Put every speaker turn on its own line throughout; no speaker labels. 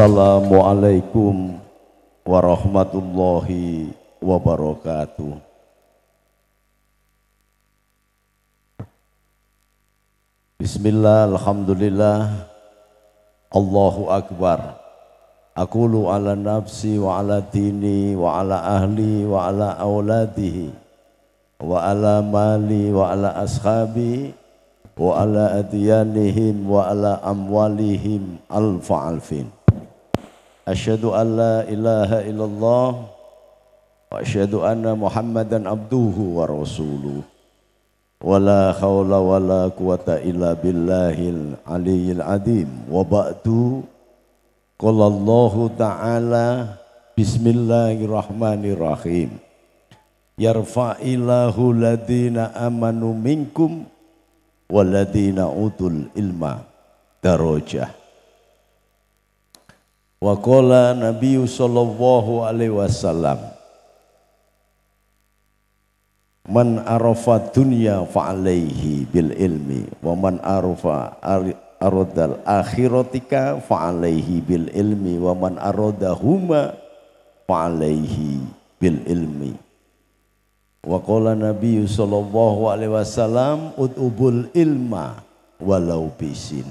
Assalamualaikum warahmatullahi wabarakatuh. Bismillah, Alhamdulillah, Allahu Akbar. lu ala nafsi wa ala dini wa ala ahli wa ala awladihi wa ala mali wa ala ashabi wa ala adiyanihim wa ala amwalihim alfa alfin. أشهد أن لا إله إلا الله وأشهد أن محمدا عبده ورسوله ولا حول ولا قوة إلا بالله العلي العظيم وبعد قال الله تعالى بسم الله الرحمن الرحيم يرفع الله الذين آمنوا منكم والذين أوتوا العلم درجه Wa qala Nabi sallallahu alaihi wasallam Man arafa dunya alaihi bil ilmi wa man arafa aradal akhiratika alaihi bil ilmi wa man fa alaihi bil ilmi wa qala nabi sallallahu alaihi wasallam ud'ubul ilma walau bisin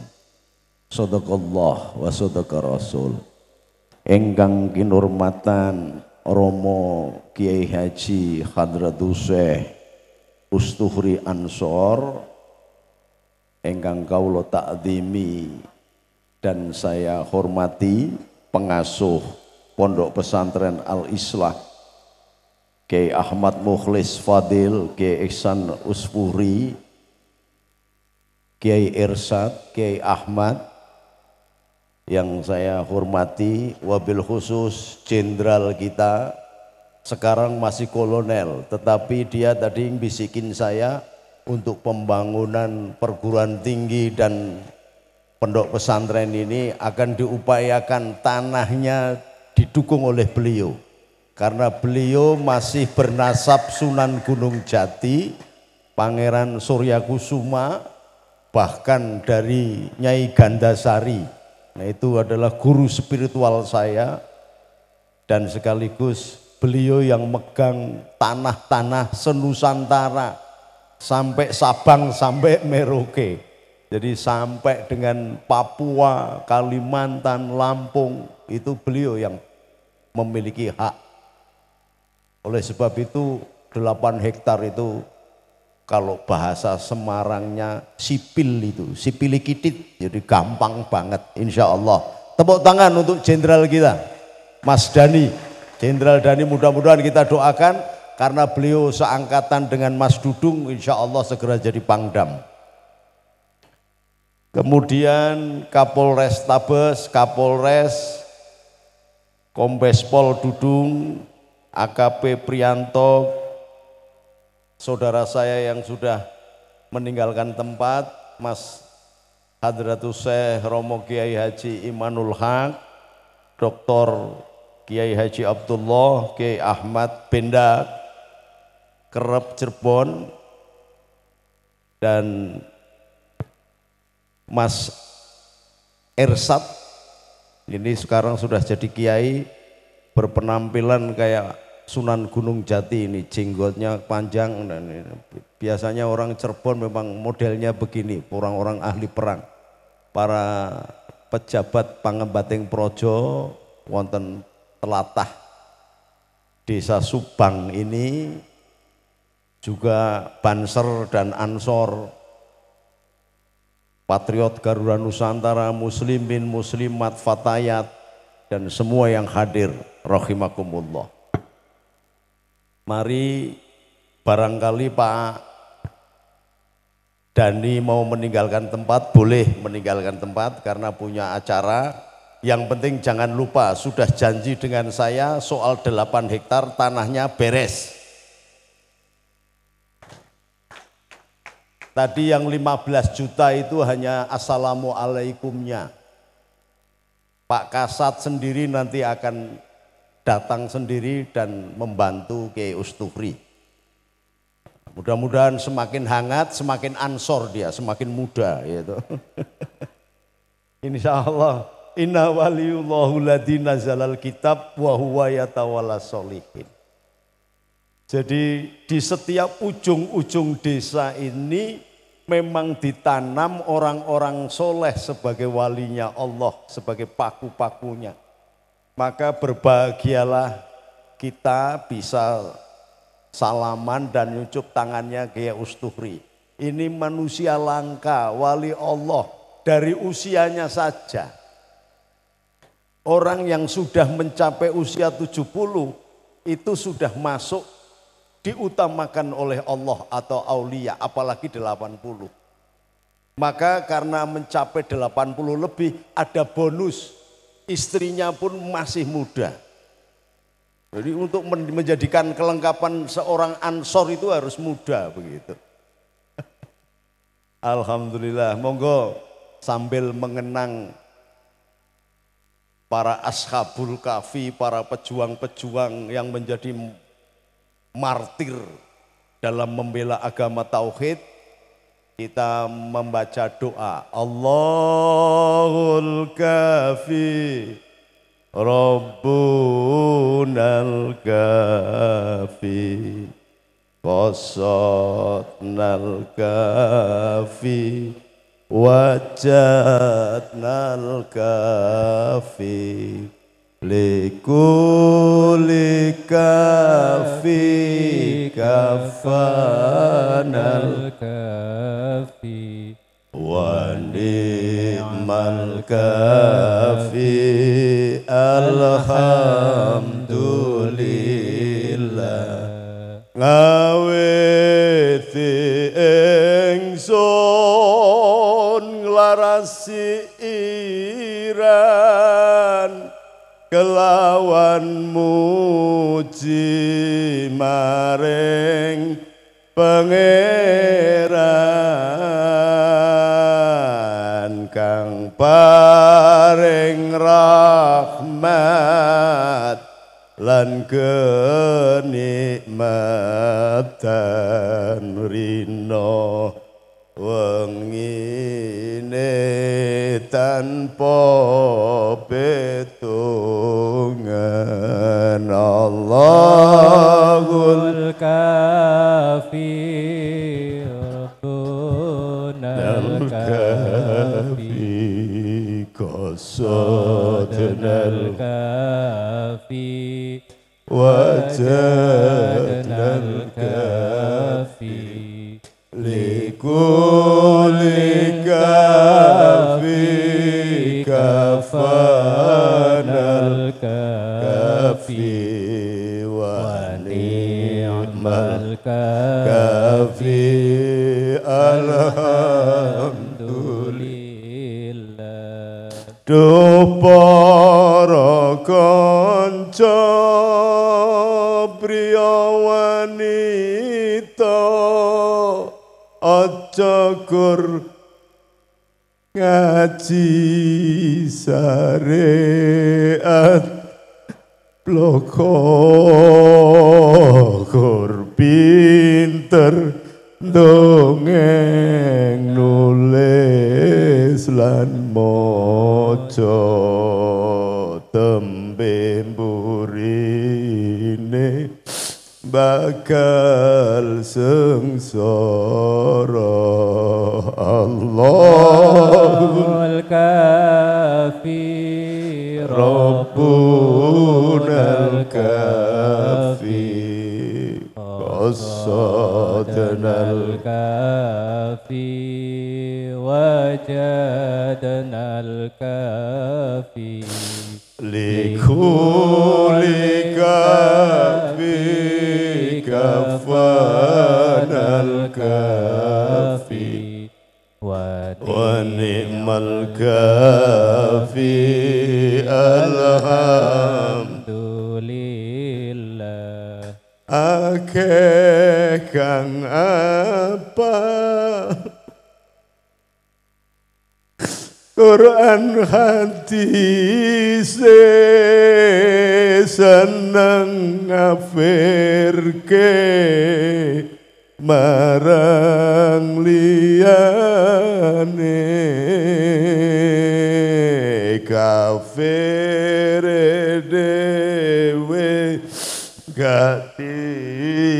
sadaqallah wa sadaqa rasul enggang kinurmatan Romo Kiai Haji Hadrat Ustuhri Ansor Enggang kaulo takdimi dan saya hormati pengasuh Pondok Pesantren Al-Islah Kiai Ahmad Mukhlis Fadil, Kiai Ihsan Usfuri, Kiai Irsad, Kiai Ahmad, yang saya hormati wabil khusus jenderal kita sekarang masih kolonel tetapi dia tadi bisikin saya untuk pembangunan perguruan tinggi dan pendok pesantren ini akan diupayakan tanahnya didukung oleh beliau karena beliau masih bernasab Sunan Gunung Jati Pangeran suryakusuma bahkan dari Nyai Gandasari Nah itu adalah guru spiritual saya dan sekaligus beliau yang megang tanah-tanah senusantara sampai Sabang sampai Merauke. Jadi sampai dengan Papua, Kalimantan, Lampung itu beliau yang memiliki hak. Oleh sebab itu 8 hektar itu kalau bahasa Semarangnya sipil itu, sipilikitit. Jadi gampang banget insya Allah. Tepuk tangan untuk jenderal kita, Mas Dani. Jenderal Dani mudah-mudahan kita doakan karena beliau seangkatan dengan Mas Dudung insya Allah segera jadi pangdam. Kemudian Kapolres Tabes, Kapolres, Kombespol Dudung, AKP Prianto, saudara saya yang sudah meninggalkan tempat, Mas Hadratus Syekh Romo Kiai Haji Imanul Haq, Dr. Kiai Haji Abdullah, Kiai Ahmad Benda, Kerep Cirebon, dan Mas Ersat, ini sekarang sudah jadi kiai, berpenampilan kayak Sunan Gunung Jati ini jenggotnya panjang dan ini. biasanya orang Cirebon memang modelnya begini orang-orang ahli perang para pejabat pangembating projo wonten telatah desa Subang ini juga Banser dan Ansor patriot Garuda Nusantara muslimin muslimat fatayat dan semua yang hadir rahimakumullah Mari barangkali Pak Dani mau meninggalkan tempat, boleh meninggalkan tempat karena punya acara. Yang penting jangan lupa sudah janji dengan saya soal 8 hektar tanahnya beres. Tadi yang 15 juta itu hanya assalamualaikumnya. Pak Kasat sendiri nanti akan datang sendiri dan membantu ke Ustufri. Mudah-mudahan semakin hangat, semakin ansor dia, semakin muda gitu. Insya Allah, inna waliyullahu ladina zalal kitab wa huwa yatawala solihin. Jadi di setiap ujung-ujung desa ini memang ditanam orang-orang soleh sebagai walinya Allah, sebagai paku-pakunya maka berbahagialah kita bisa salaman dan nyucup tangannya Gaya ustuhri. Ini manusia langka, wali Allah dari usianya saja. Orang yang sudah mencapai usia 70 itu sudah masuk diutamakan oleh Allah atau aulia apalagi 80. Maka karena mencapai 80 lebih ada bonus istrinya pun masih muda. Jadi untuk menjadikan kelengkapan seorang ansor itu harus muda begitu. Alhamdulillah, monggo sambil mengenang para ashabul kafi, para pejuang-pejuang yang menjadi martir dalam membela agama tauhid, kita membaca doa Allahul
kafi Rabbunal kafi Qasatnal kafi Wajatnal kafi liku lika fi kafanal kafi wa nikmal alhamdulillah ngawiti ingsun ngelarasi ira. kelawan muji maring pangeran kang paring rahmat lan kenikmatan rino tanpa betungan Allahul kafi
Rabbunal kafi
Qasadunal
kafi
Wajadunal kafi
kafi wa ni'mal kafi alhamdulillah do para kanca priya wanita acakur ngaji syariat Bloko kur pinter dongeng nulis lan mojo tembe burine bakal sengsara Allahul
kafir
Rabbul الكافي قد صادنا الكافي وجدنا الكافي لكل كافي كفانا الكافي ونعم الكافي kekang apa Quran hati se senang ngafir ke marang liane kafir dewe gatih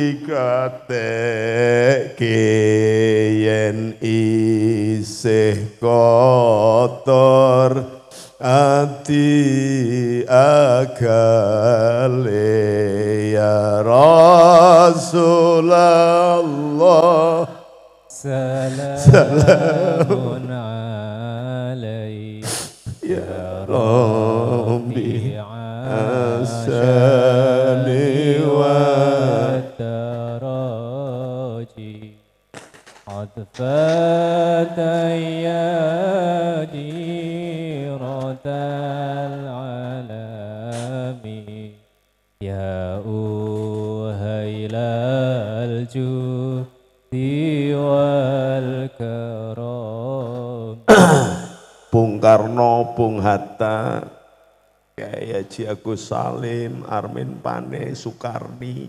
diketekke yen isih kotor ati akale ya Rasulullah salamun alaih ya Rasulullah
ثبت ya
Karno, Bung Hatta, Kiai Haji Agus Salim, Armin Pane, Soekarni,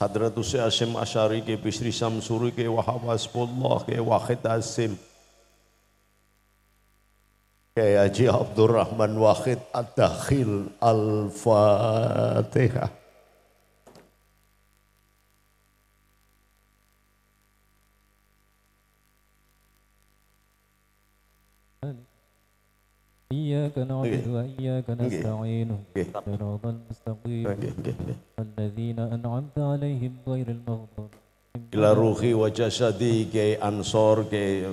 حضرت اسے عشم اشاری کے بشری شمسوری کے وہاں وسف اللہ کے واحد عاصم کہ اجی عبد الرحمن
واحد الداخل الفاتحہ
إياك نعبد وإياك نستعين صراط المستقيم الذين أنعمت عليهم غير المغضوب Ila ruhi
wa jasadi ke Ansor ke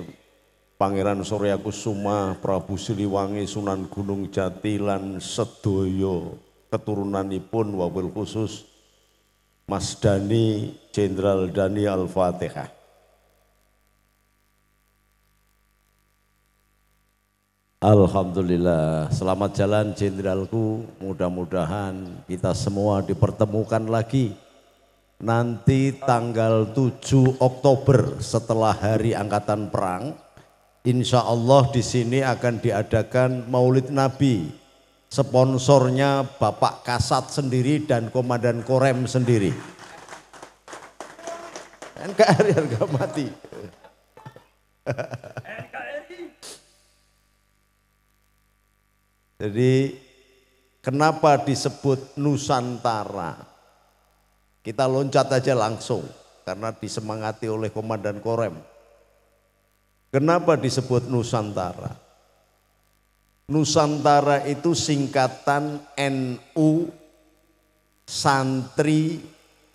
Pangeran Surya Kusuma Prabu Siliwangi Sunan Gunung Jati lan sedoyo keturunanipun wabil khusus Mas Dani Jenderal Dani Al-Fatihah Alhamdulillah, selamat jalan jenderalku. Mudah-mudahan kita semua dipertemukan lagi nanti tanggal 7 Oktober setelah hari angkatan perang. Insya Allah di sini akan diadakan Maulid Nabi. Sponsornya Bapak Kasat sendiri dan Komandan Korem sendiri. NKRI kan harga mati. Jadi kenapa disebut Nusantara? Kita loncat aja langsung karena disemangati oleh Komandan Korem. Kenapa disebut Nusantara? Nusantara itu singkatan NU, Santri,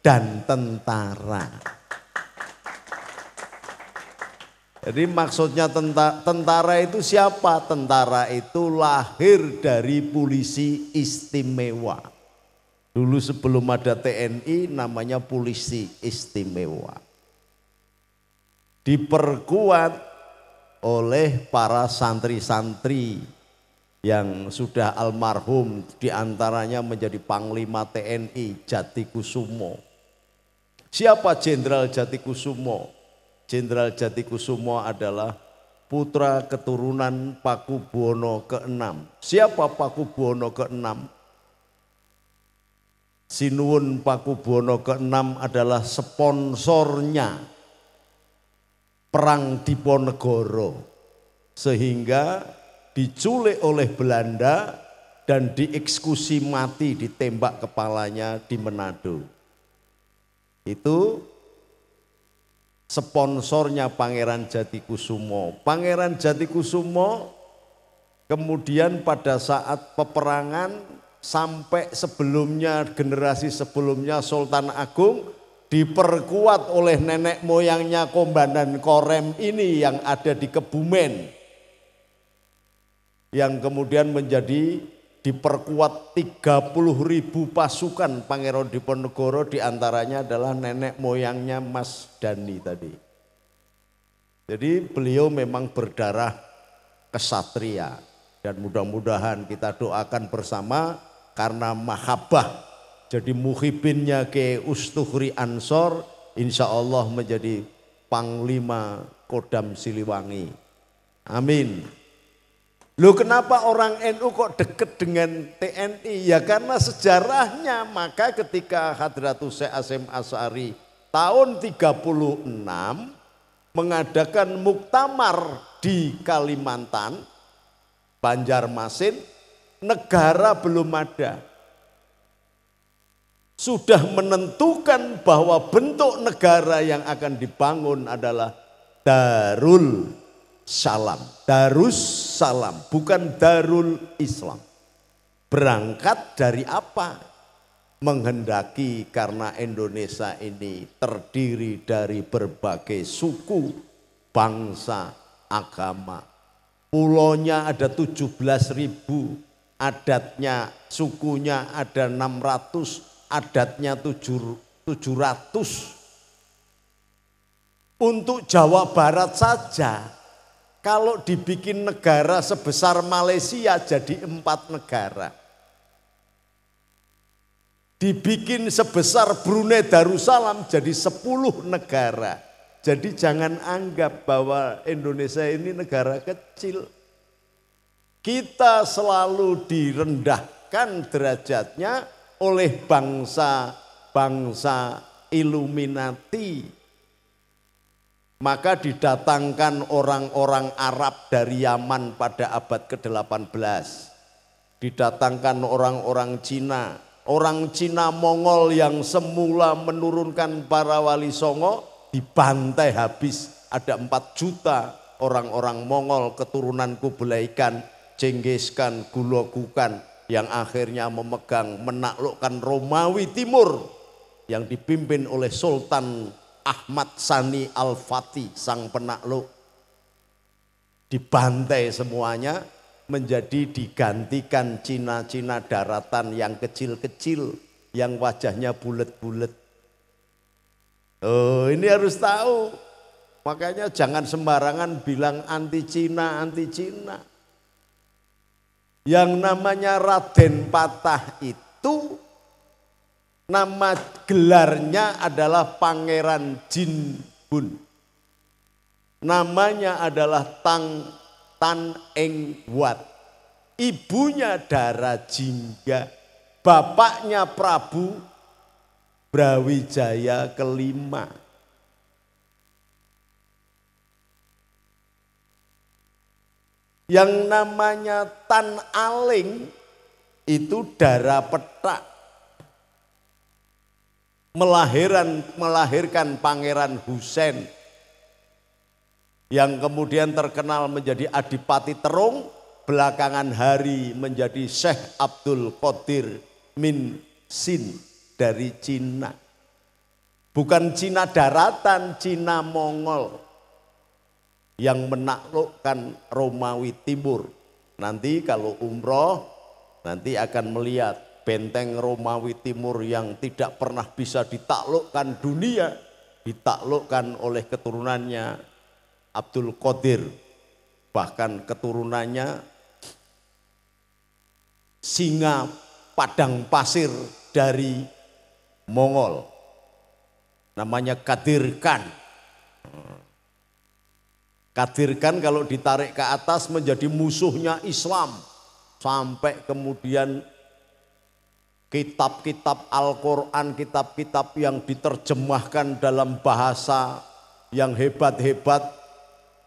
dan Tentara. Jadi maksudnya tentara, tentara itu siapa? Tentara itu lahir dari polisi istimewa. Dulu sebelum ada TNI namanya polisi istimewa. Diperkuat oleh para santri-santri yang sudah almarhum diantaranya menjadi Panglima TNI Jatikusumo. Siapa Jenderal Jatikusumo? Jenderal Jatikusumo adalah putra keturunan Paku Buwono ke-6. Siapa Paku Buwono ke-6? Sinuun Paku Buwono ke-6 adalah sponsornya Perang Diponegoro. Sehingga diculik oleh Belanda dan dieksekusi mati ditembak kepalanya di Manado. Itu sponsornya Pangeran Jatikusumo. Pangeran Jatikusumo kemudian pada saat peperangan sampai sebelumnya generasi sebelumnya Sultan Agung diperkuat oleh nenek moyangnya Komandan Korem ini yang ada di Kebumen yang kemudian menjadi diperkuat 30 ribu pasukan Pangeran Diponegoro diantaranya adalah nenek moyangnya Mas Dani tadi. Jadi beliau memang berdarah kesatria dan mudah-mudahan kita doakan bersama karena mahabbah jadi muhibinnya ke Ustuhri Ansor insya Allah menjadi panglima Kodam Siliwangi. Amin. Loh kenapa orang NU kok deket dengan TNI? Ya karena sejarahnya maka ketika Hadratus Syekh Asim Asari tahun 36 mengadakan muktamar di Kalimantan, Banjarmasin, negara belum ada. Sudah menentukan bahwa bentuk negara yang akan dibangun adalah Darul salam. Darus salam, bukan darul Islam. Berangkat dari apa? Menghendaki karena Indonesia ini terdiri dari berbagai suku, bangsa, agama. Pulonya ada 17 ribu, adatnya, sukunya ada 600, adatnya 700. Untuk Jawa Barat saja kalau dibikin negara sebesar Malaysia jadi empat negara. Dibikin sebesar Brunei Darussalam jadi sepuluh negara. Jadi jangan anggap bahwa Indonesia ini negara kecil. Kita selalu direndahkan derajatnya oleh bangsa-bangsa Illuminati maka didatangkan orang-orang Arab dari Yaman pada abad ke-18. Didatangkan orang-orang Cina, orang Cina Mongol yang semula menurunkan para wali songo dibantai habis. Ada 4 juta orang-orang Mongol keturunan Kublaikan Khan, Gulogukan yang akhirnya memegang menaklukkan Romawi Timur yang dipimpin oleh Sultan Ahmad Sani Al-Fatih sang penakluk dibantai semuanya menjadi digantikan Cina-Cina daratan yang kecil-kecil yang wajahnya bulat-bulat. Oh, ini harus tahu. Makanya jangan sembarangan bilang anti Cina, anti Cina. Yang namanya Raden Patah itu Nama gelarnya adalah Pangeran Jin Bun. Namanya adalah Tang Tan Eng Wat. Ibunya Dara Jingga, bapaknya Prabu Brawijaya kelima. Yang namanya Tan Aling itu darah petak melahiran, melahirkan Pangeran Husain yang kemudian terkenal menjadi Adipati Terung, belakangan hari menjadi Syekh Abdul Qadir Min Sin dari Cina. Bukan Cina daratan, Cina Mongol yang menaklukkan Romawi Timur. Nanti kalau umroh, nanti akan melihat Benteng Romawi Timur yang tidak pernah bisa ditaklukkan dunia, ditaklukkan oleh keturunannya Abdul Qadir. Bahkan keturunannya singa padang pasir dari Mongol. Namanya Kadir Khan kalau ditarik ke atas menjadi musuhnya Islam. Sampai kemudian kitab-kitab Al-Quran, kitab-kitab yang diterjemahkan dalam bahasa yang hebat-hebat,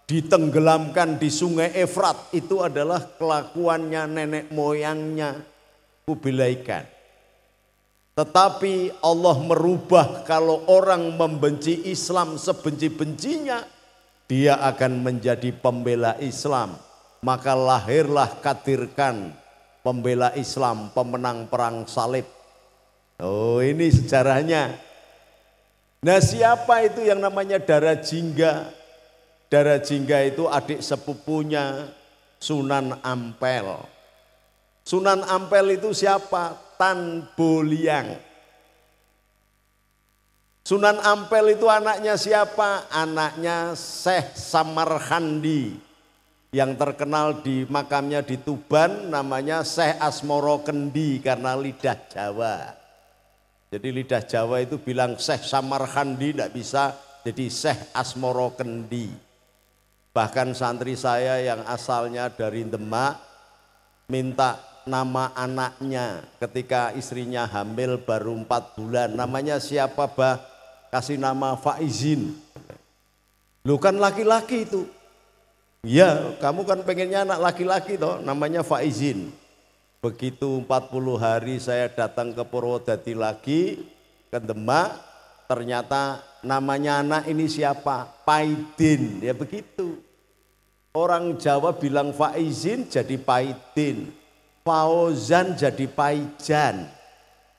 ditenggelamkan di sungai Efrat, itu adalah kelakuannya nenek moyangnya, kubilaikan. Tetapi Allah merubah kalau orang membenci Islam sebenci-bencinya, dia akan menjadi pembela Islam. Maka lahirlah katirkan pembela Islam, pemenang perang salib. Oh ini sejarahnya. Nah siapa itu yang namanya darah jingga? Darah jingga itu adik sepupunya Sunan Ampel. Sunan Ampel itu siapa? Tan Boliang. Sunan Ampel itu anaknya siapa? Anaknya Syekh Samarkandi yang terkenal di makamnya di Tuban namanya Syekh Asmoro Kendi karena lidah Jawa. Jadi lidah Jawa itu bilang Syekh Samarkandi tidak bisa jadi Syekh Asmoro Kendi. Bahkan santri saya yang asalnya dari Demak minta nama anaknya ketika istrinya hamil baru empat bulan. Namanya siapa bah? Kasih nama Faizin. Lu kan laki-laki itu Ya, kamu kan pengennya anak laki-laki toh, namanya Faizin. Begitu 40 hari saya datang ke Purwodadi lagi, ke Demak, ternyata namanya anak ini siapa? Paidin, ya begitu. Orang Jawa bilang Faizin jadi Paidin, Fauzan jadi Paijan,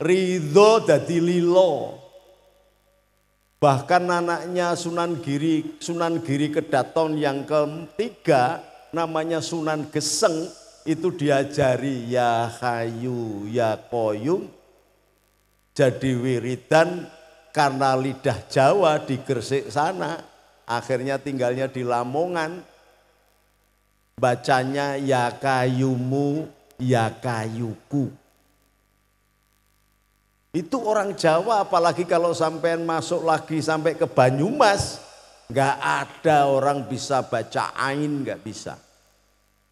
Ridho jadi Lilo, Bahkan anaknya Sunan Giri, Sunan Giri Kedaton yang ketiga namanya Sunan Geseng itu diajari ya hayu ya koyum jadi wiridan karena lidah Jawa di Gresik sana akhirnya tinggalnya di Lamongan bacanya ya kayumu ya kayuku itu orang Jawa apalagi kalau sampean masuk lagi sampai ke Banyumas nggak ada orang bisa baca ain nggak bisa.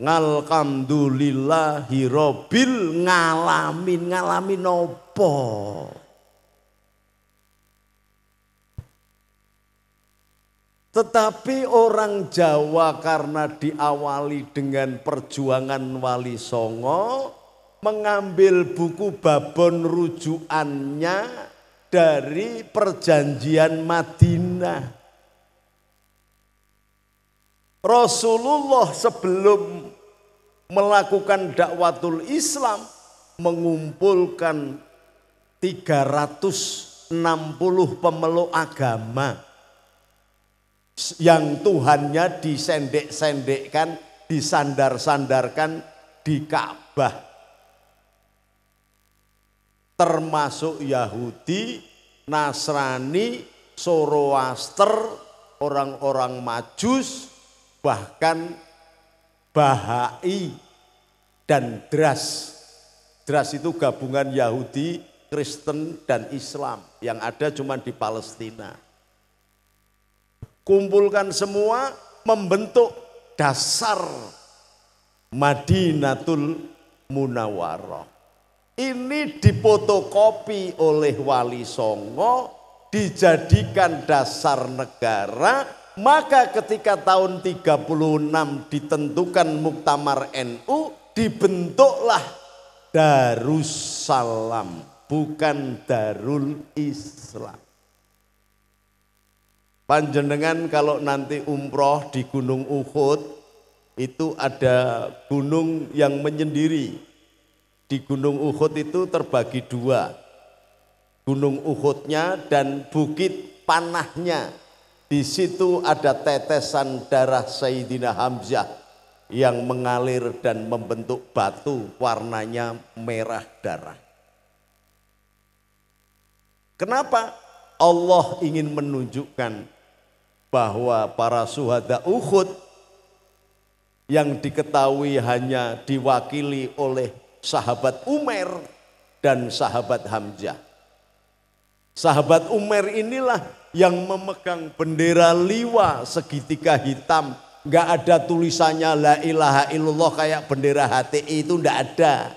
Ngalhamdulillahi hirobil, ngalamin ngalamin nopo. Tetapi orang Jawa karena diawali dengan perjuangan Wali Songo, mengambil buku babon rujukannya dari perjanjian Madinah. Rasulullah sebelum melakukan dakwatul Islam mengumpulkan 360 pemeluk agama yang Tuhannya disendek-sendekkan, disandar-sandarkan di Ka'bah termasuk Yahudi, Nasrani, Soroaster, orang-orang Majus, bahkan Bahai dan Dras. Dras itu gabungan Yahudi, Kristen, dan Islam yang ada cuma di Palestina. Kumpulkan semua membentuk dasar Madinatul Munawarah ini dipotokopi oleh Wali Songo dijadikan dasar negara maka ketika tahun 36 ditentukan Muktamar NU dibentuklah Darussalam bukan Darul Islam Panjenengan kalau nanti umroh di Gunung Uhud itu ada gunung yang menyendiri di Gunung Uhud itu terbagi dua. Gunung Uhudnya dan bukit panahnya. Di situ ada tetesan darah Sayyidina Hamzah yang mengalir dan membentuk batu warnanya merah darah. Kenapa? Allah ingin menunjukkan bahwa para suhada Uhud yang diketahui hanya diwakili oleh sahabat Umar dan sahabat Hamzah. Sahabat Umar inilah yang memegang bendera liwa segitiga hitam. Enggak ada tulisannya la ilaha illallah kayak bendera HTI itu ndak ada.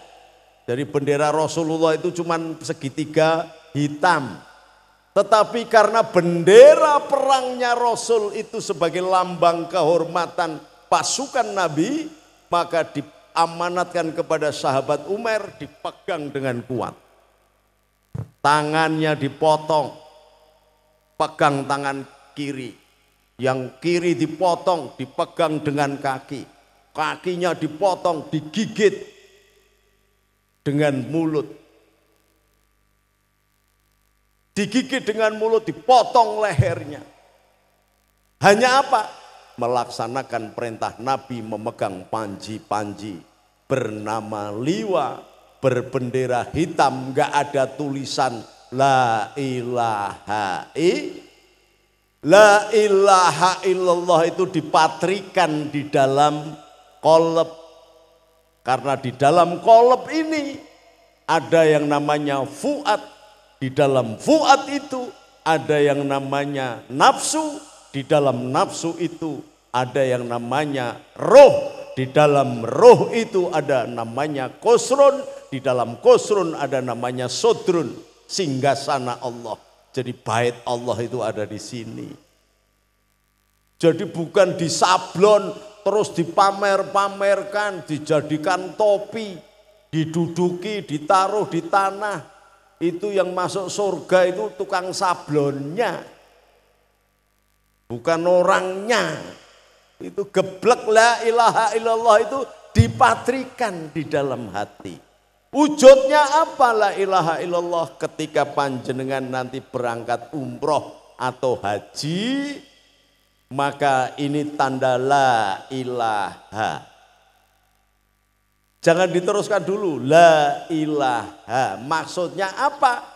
Dari bendera Rasulullah itu cuman segitiga hitam. Tetapi karena bendera perangnya Rasul itu sebagai lambang kehormatan pasukan Nabi, maka di amanatkan kepada sahabat Umar dipegang dengan kuat. Tangannya dipotong, pegang tangan kiri. Yang kiri dipotong, dipegang dengan kaki. Kakinya dipotong, digigit dengan mulut. Digigit dengan mulut, dipotong lehernya. Hanya apa? melaksanakan perintah Nabi memegang panji-panji bernama liwa berbendera hitam nggak ada tulisan la ilaha i la ilaha illallah itu dipatrikan di dalam kolab karena di dalam kolab ini ada yang namanya fuad di dalam fuad itu ada yang namanya nafsu di dalam nafsu itu ada yang namanya roh, di dalam roh itu ada namanya kosron, di dalam kosron ada namanya sehingga sana Allah. Jadi bait Allah itu ada di sini. Jadi bukan di sablon terus dipamer-pamerkan, dijadikan topi, diduduki, ditaruh di tanah. Itu yang masuk surga itu tukang sablonnya bukan orangnya. Itu geblek la ilaha illallah itu dipatrikan di dalam hati. Wujudnya apa la ilaha illallah ketika panjenengan nanti berangkat umroh atau haji maka ini tanda la ilaha. Jangan diteruskan dulu la ilaha. Maksudnya apa?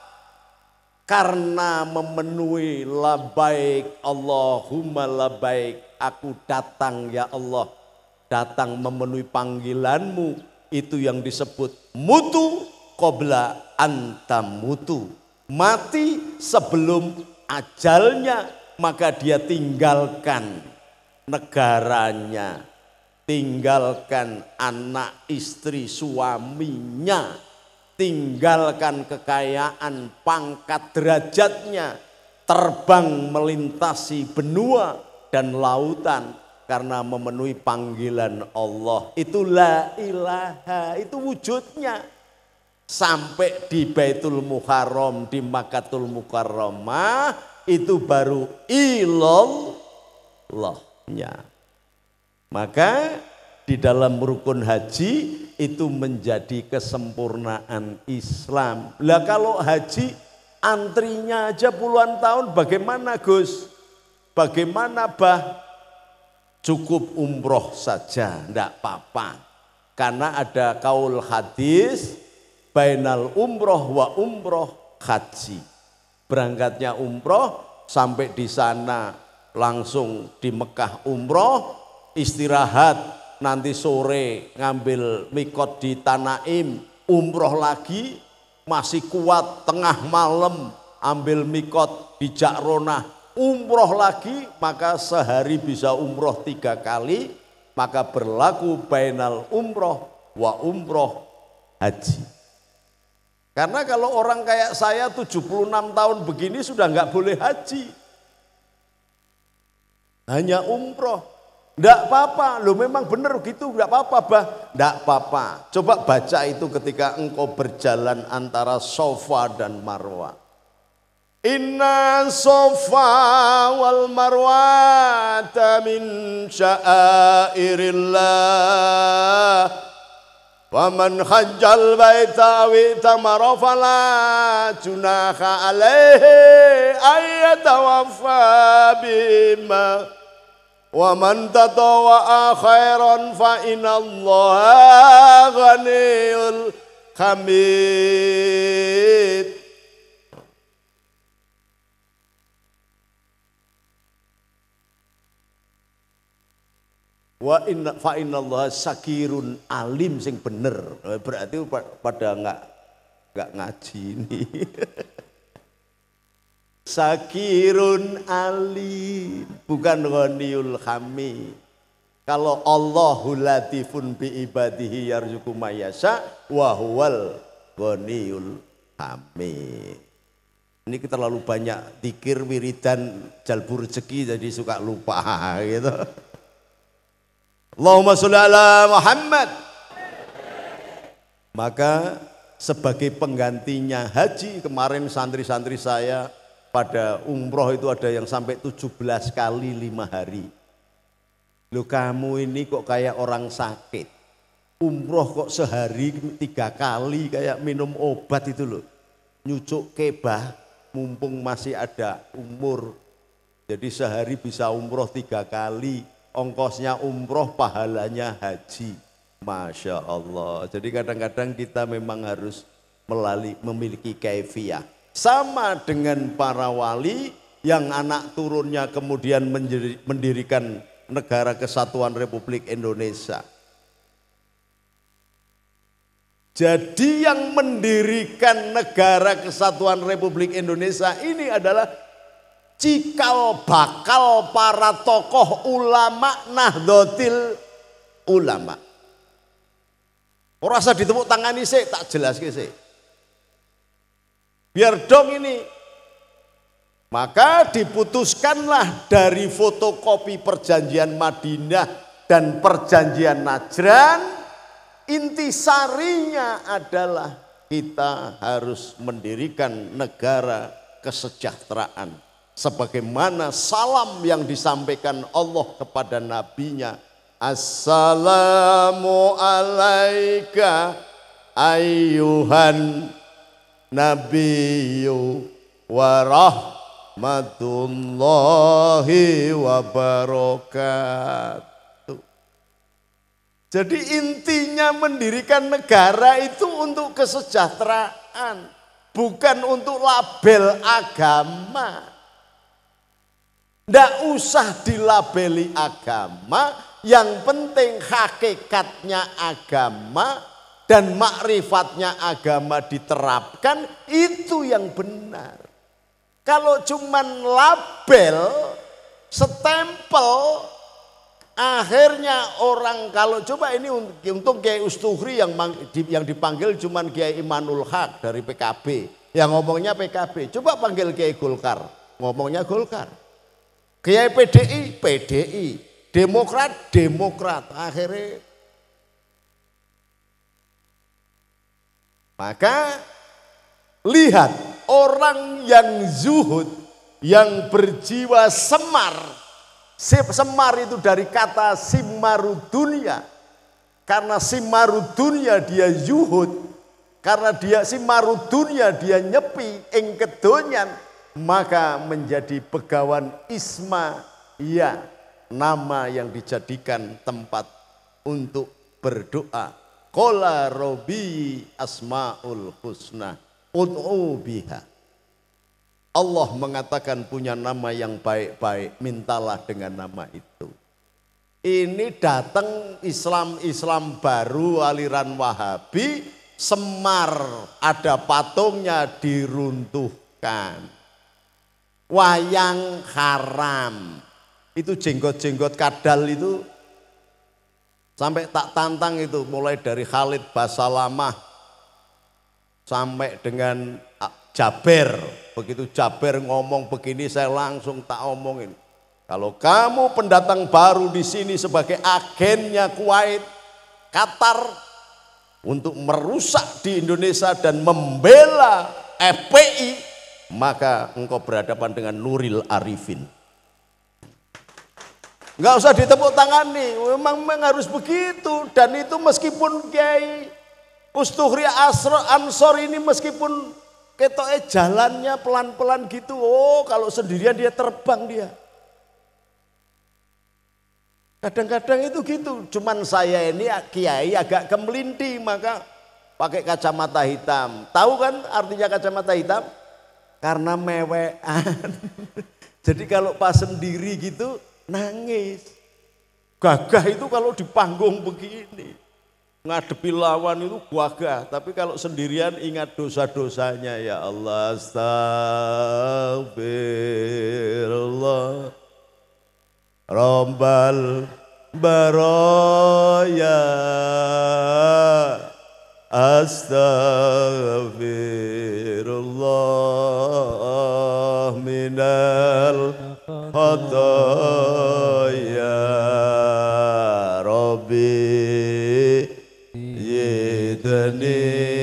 karena memenuhi labaik Allahumma labaik aku datang ya Allah datang memenuhi panggilanmu itu yang disebut mutu kobla antam mutu mati sebelum ajalnya maka dia tinggalkan negaranya tinggalkan anak istri suaminya tinggalkan kekayaan, pangkat derajatnya, terbang melintasi benua dan lautan karena memenuhi panggilan Allah. itulah ilaha, itu wujudnya. Sampai di Baitul Muharram, di Makatul Mukarramah, itu baru ilallahnya. Maka di dalam rukun haji itu menjadi kesempurnaan Islam. Lah kalau haji antrinya aja puluhan tahun bagaimana Gus? Bagaimana Bah? Cukup umroh saja, enggak apa-apa. Karena ada kaul hadis bainal umroh wa umroh haji. Berangkatnya umroh sampai di sana langsung di Mekah umroh istirahat nanti sore ngambil mikot di Tanaim, umroh lagi, masih kuat tengah malam ambil mikot di Jakrona, umroh lagi, maka sehari bisa umroh tiga kali, maka berlaku bainal umroh wa umroh haji. Karena kalau orang kayak saya 76 tahun begini sudah nggak boleh haji. Hanya umroh. Tidak apa-apa, lo memang benar gitu, tidak apa-apa bah. Tidak apa-apa. Coba baca itu ketika engkau berjalan antara sofa dan marwa.
Inna sofa wal marwa min syairillah. Faman hajjal baita awi tamara fala junaha alaihi ayatawaffa bima Wa man tatawwa'a khairan fa innallaha ghaniyul hamid.
Wa inna fa innallaha sakirun alim sing bener. Eh, berarti pada enggak enggak ngaji ini. Sakirun Ali bukan Ghaniul Hami. Kalau Allahu latifun bi ibadihi yarzuqu mayasa wa huwal Ghaniul hami. Ini kita terlalu banyak dikir wiridan jalbur rezeki jadi suka lupa gitu. Allahumma sholli ala Muhammad. Maka sebagai penggantinya haji kemarin santri-santri saya pada umroh itu ada yang sampai 17 kali lima hari. Loh kamu ini kok kayak orang sakit. Umroh kok sehari tiga kali kayak minum obat itu loh. Nyucuk kebah mumpung masih ada umur. Jadi sehari bisa umroh tiga kali. Ongkosnya umroh pahalanya haji. Masya Allah. Jadi kadang-kadang kita memang harus melalui memiliki kaifiah sama dengan para wali yang anak turunnya kemudian mendirikan negara kesatuan Republik Indonesia. Jadi yang mendirikan negara kesatuan Republik Indonesia ini adalah cikal bakal para tokoh ulama Nahdlatul Ulama. Ora usah ditepuk tangani sih tak jelas sih biar dong ini. Maka diputuskanlah dari fotokopi perjanjian Madinah dan perjanjian Najran, intisarinya adalah kita harus mendirikan negara kesejahteraan. Sebagaimana salam yang disampaikan Allah kepada nabinya. Assalamu alaika ayuhan
nabiyyu wa rahmatullahi wa
barakatuh. Jadi intinya mendirikan negara itu untuk kesejahteraan, bukan untuk label agama. Tidak usah dilabeli agama, yang penting hakikatnya agama dan makrifatnya agama diterapkan itu yang benar. Kalau cuman label, stempel, akhirnya orang kalau coba ini untuk Kiai Ustuhri yang yang dipanggil cuman Kiai Imanul Haq dari PKB, yang ngomongnya PKB. Coba panggil Kiai Golkar, ngomongnya Golkar. Kiai PDI, PDI. Demokrat, Demokrat. Akhirnya Maka lihat orang yang zuhud, yang berjiwa semar. Semar itu dari kata simaru dunia. Karena simaru dunia dia zuhud. Karena dia simaru dunia dia nyepi ing Maka menjadi pegawan isma ya nama yang dijadikan tempat untuk berdoa Qala Robi asmaul husna ud'u biha. Allah mengatakan punya nama yang baik-baik, mintalah dengan nama itu. Ini datang Islam-Islam baru aliran Wahabi, Semar ada patungnya diruntuhkan. Wayang haram. Itu jenggot-jenggot kadal itu Sampai tak tantang itu mulai dari Khalid Basalamah sampai dengan ah, Jaber. Begitu Jaber ngomong begini saya langsung tak omongin. Kalau kamu pendatang baru di sini sebagai agennya Kuwait, Qatar untuk merusak di Indonesia dan membela FPI, maka engkau berhadapan dengan Nuril Arifin. Nggak usah ditepuk tangani, memang, memang harus begitu. Dan itu meskipun Kiai Ustuhri Asro Ansor ini meskipun ketoknya jalannya pelan-pelan gitu. Oh kalau sendirian dia terbang dia. Kadang-kadang itu gitu, cuman saya ini kiai agak kemelinti maka pakai kacamata hitam. Tahu kan artinya kacamata hitam? Karena mewean. Jadi kalau pas sendiri gitu nangis. Gagah itu kalau di panggung begini. Ngadepi lawan itu gagah, tapi kalau sendirian ingat dosa-dosanya ya Allah astagfirullah.
Rombal baraya astagfirullah minal خطايا ربي يدني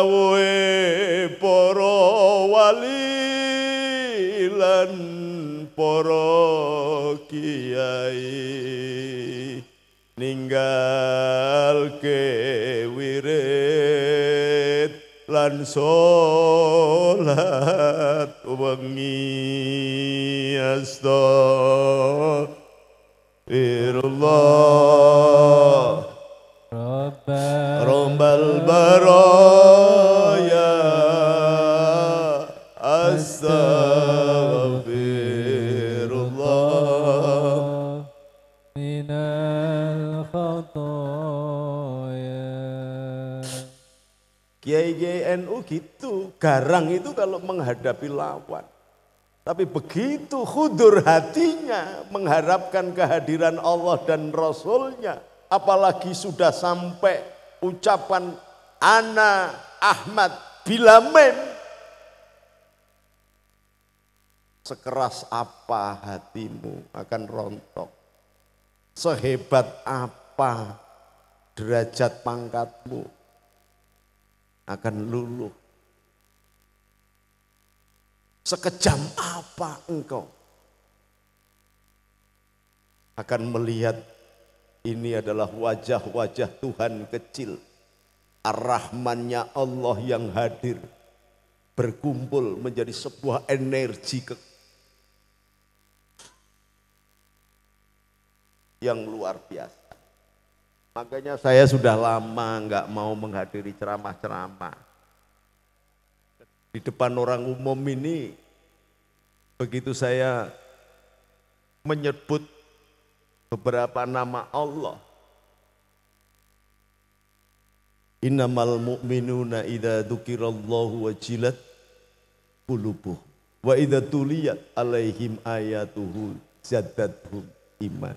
dawuhe para wali lan para kiai ninggal ke lan so
garang itu kalau menghadapi lawan. Tapi begitu khudur hatinya mengharapkan kehadiran Allah dan Rasulnya. Apalagi sudah sampai ucapan Ana Ahmad Bilamen. Sekeras apa hatimu akan rontok. Sehebat apa derajat pangkatmu akan luluh Sekejam apa engkau? Akan melihat ini adalah wajah-wajah Tuhan kecil. Ar-Rahmannya Allah yang hadir. Berkumpul menjadi sebuah energi ke yang luar biasa. Makanya saya sudah lama nggak mau menghadiri ceramah-ceramah. Di depan orang umum ini Begitu saya menyebut beberapa nama Allah. Innamal mu'minuna idza dzukirallahu wajilat qulubuh wa idza tuliyat alaihim ayatuhu zaddathum iman.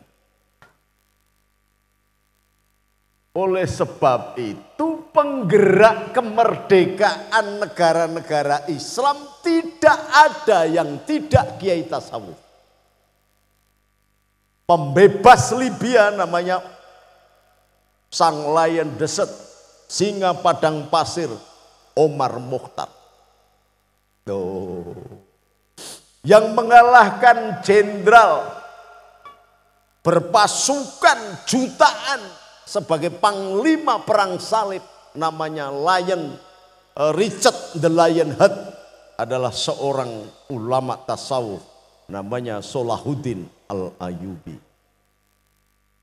Oleh sebab itu penggerak kemerdekaan negara-negara Islam tidak ada yang tidak Kiai Tasawuf. Pembebas Libya namanya Sang Lion Desert, Singa Padang Pasir, Omar Mukhtar. Tuh. Yang mengalahkan jenderal berpasukan jutaan sebagai panglima perang salib namanya Lion eh, Richard the Lion adalah seorang ulama tasawuf namanya Solahuddin Al-Ayubi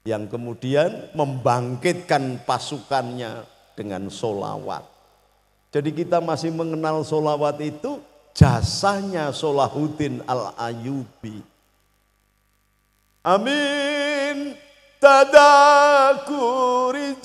yang kemudian membangkitkan pasukannya dengan solawat. Jadi kita masih mengenal solawat itu jasanya Solahuddin Al-Ayubi. Amin tadakuri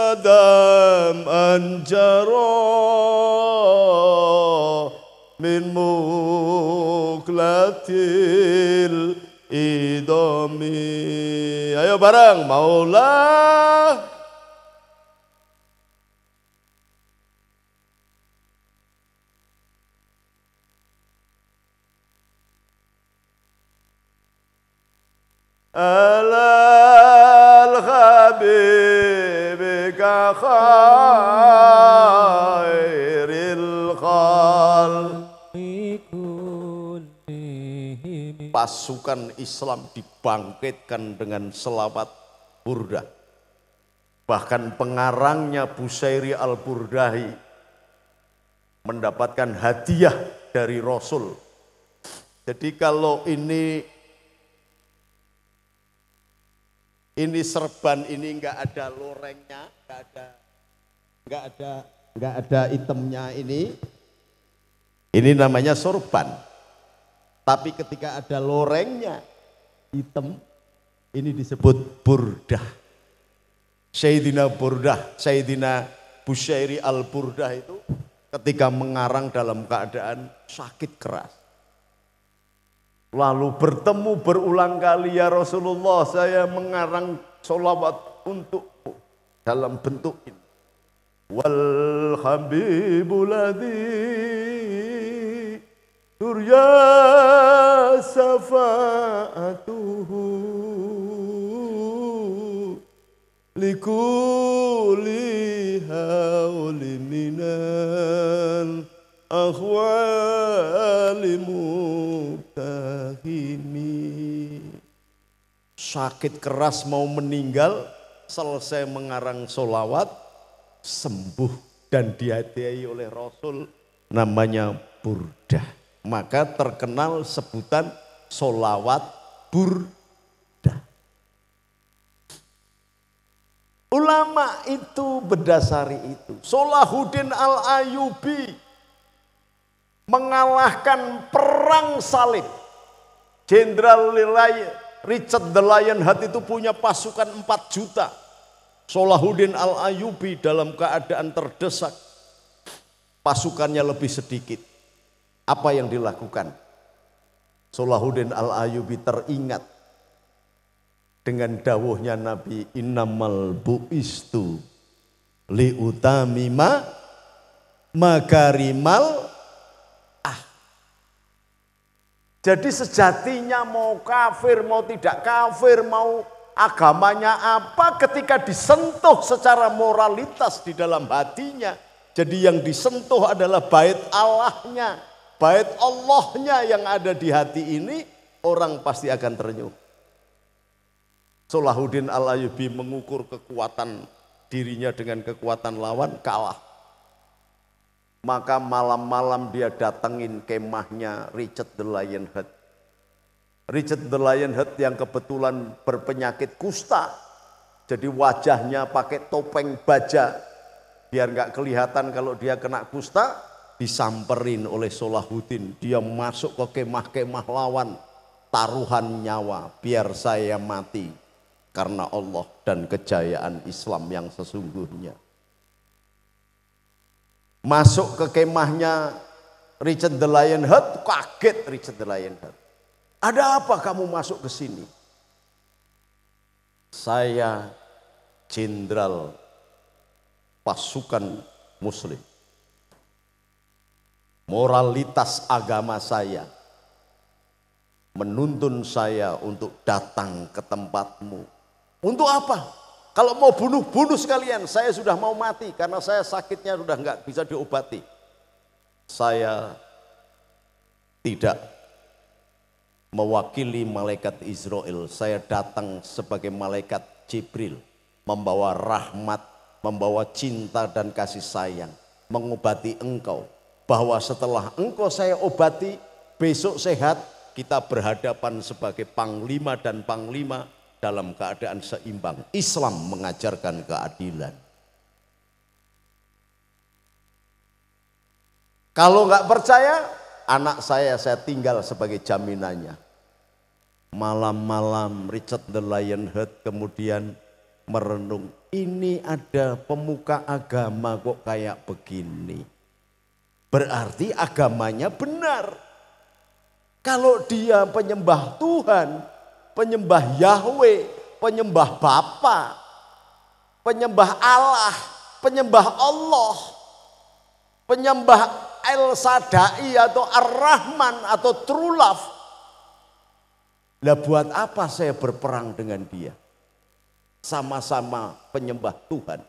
Tadam anjaro min muklatil idomi. Ayo bareng, maulah.
pasukan Islam dibangkitkan dengan selawat burdah bahkan pengarangnya Busairi al-Burdahi mendapatkan hadiah dari Rasul jadi kalau ini Ini serban ini enggak ada lorengnya, enggak ada enggak ada enggak ada itemnya ini. Ini namanya sorban. Tapi ketika ada lorengnya item ini disebut burdah. Sayyidina Burdah, Sayyidina Busyairi Al-Burdah itu ketika mengarang dalam keadaan sakit keras. Lalu bertemu berulang kali ya Rasulullah saya mengarang sholawat untukmu dalam bentuk
ini. Wal habibul surya turya safa'atuhu likuli hauli ahwal
kahimi sakit keras mau meninggal selesai mengarang solawat sembuh dan dihadiahi oleh Rasul namanya Burdah maka terkenal sebutan solawat Burdah ulama itu berdasari itu Solahuddin Al-Ayubi mengalahkan perang salib. Jenderal Richard the Lionheart itu punya pasukan 4 juta. Solahuddin Al-Ayubi dalam keadaan terdesak. Pasukannya lebih sedikit. Apa yang dilakukan? Solahuddin Al-Ayubi teringat dengan dawuhnya Nabi innamal buistu liutamima makarimal Jadi sejatinya mau kafir, mau tidak kafir, mau agamanya apa ketika disentuh secara moralitas di dalam hatinya. Jadi yang disentuh adalah bait Allahnya, bait Allahnya yang ada di hati ini, orang pasti akan ternyuh. Solahuddin Al-Ayubi mengukur kekuatan dirinya dengan kekuatan lawan kalah. Maka malam-malam dia datengin kemahnya Richard the Lionhead. Richard the Lionhead yang kebetulan berpenyakit kusta. Jadi wajahnya pakai topeng baja. Biar nggak kelihatan kalau dia kena kusta. Disamperin oleh Solahuddin. Dia masuk ke kemah-kemah lawan. Taruhan nyawa biar saya mati. Karena Allah dan kejayaan Islam yang sesungguhnya. Masuk ke kemahnya Richard the Lionheart, kaget Richard the Lionheart. Ada apa kamu masuk ke sini? Saya jenderal pasukan muslim. Moralitas agama saya menuntun saya untuk datang ke tempatmu. Untuk apa? Kalau mau bunuh, bunuh sekalian. Saya sudah mau mati karena saya sakitnya sudah nggak bisa diobati. Saya tidak mewakili malaikat Israel. Saya datang sebagai malaikat Jibril membawa rahmat, membawa cinta dan kasih sayang, mengobati engkau. Bahwa setelah engkau saya obati, besok sehat, kita berhadapan sebagai panglima dan panglima dalam keadaan seimbang. Islam mengajarkan keadilan. Kalau nggak percaya, anak saya saya tinggal sebagai jaminannya. Malam-malam Richard the Lionheart kemudian merenung, ini ada pemuka agama kok kayak begini. Berarti agamanya benar. Kalau dia penyembah Tuhan, penyembah Yahweh, penyembah Bapa, penyembah Allah, penyembah Allah, penyembah El Sadai atau Ar-Rahman atau Trulaf, Love. Lah buat apa saya berperang dengan dia? Sama-sama penyembah Tuhan.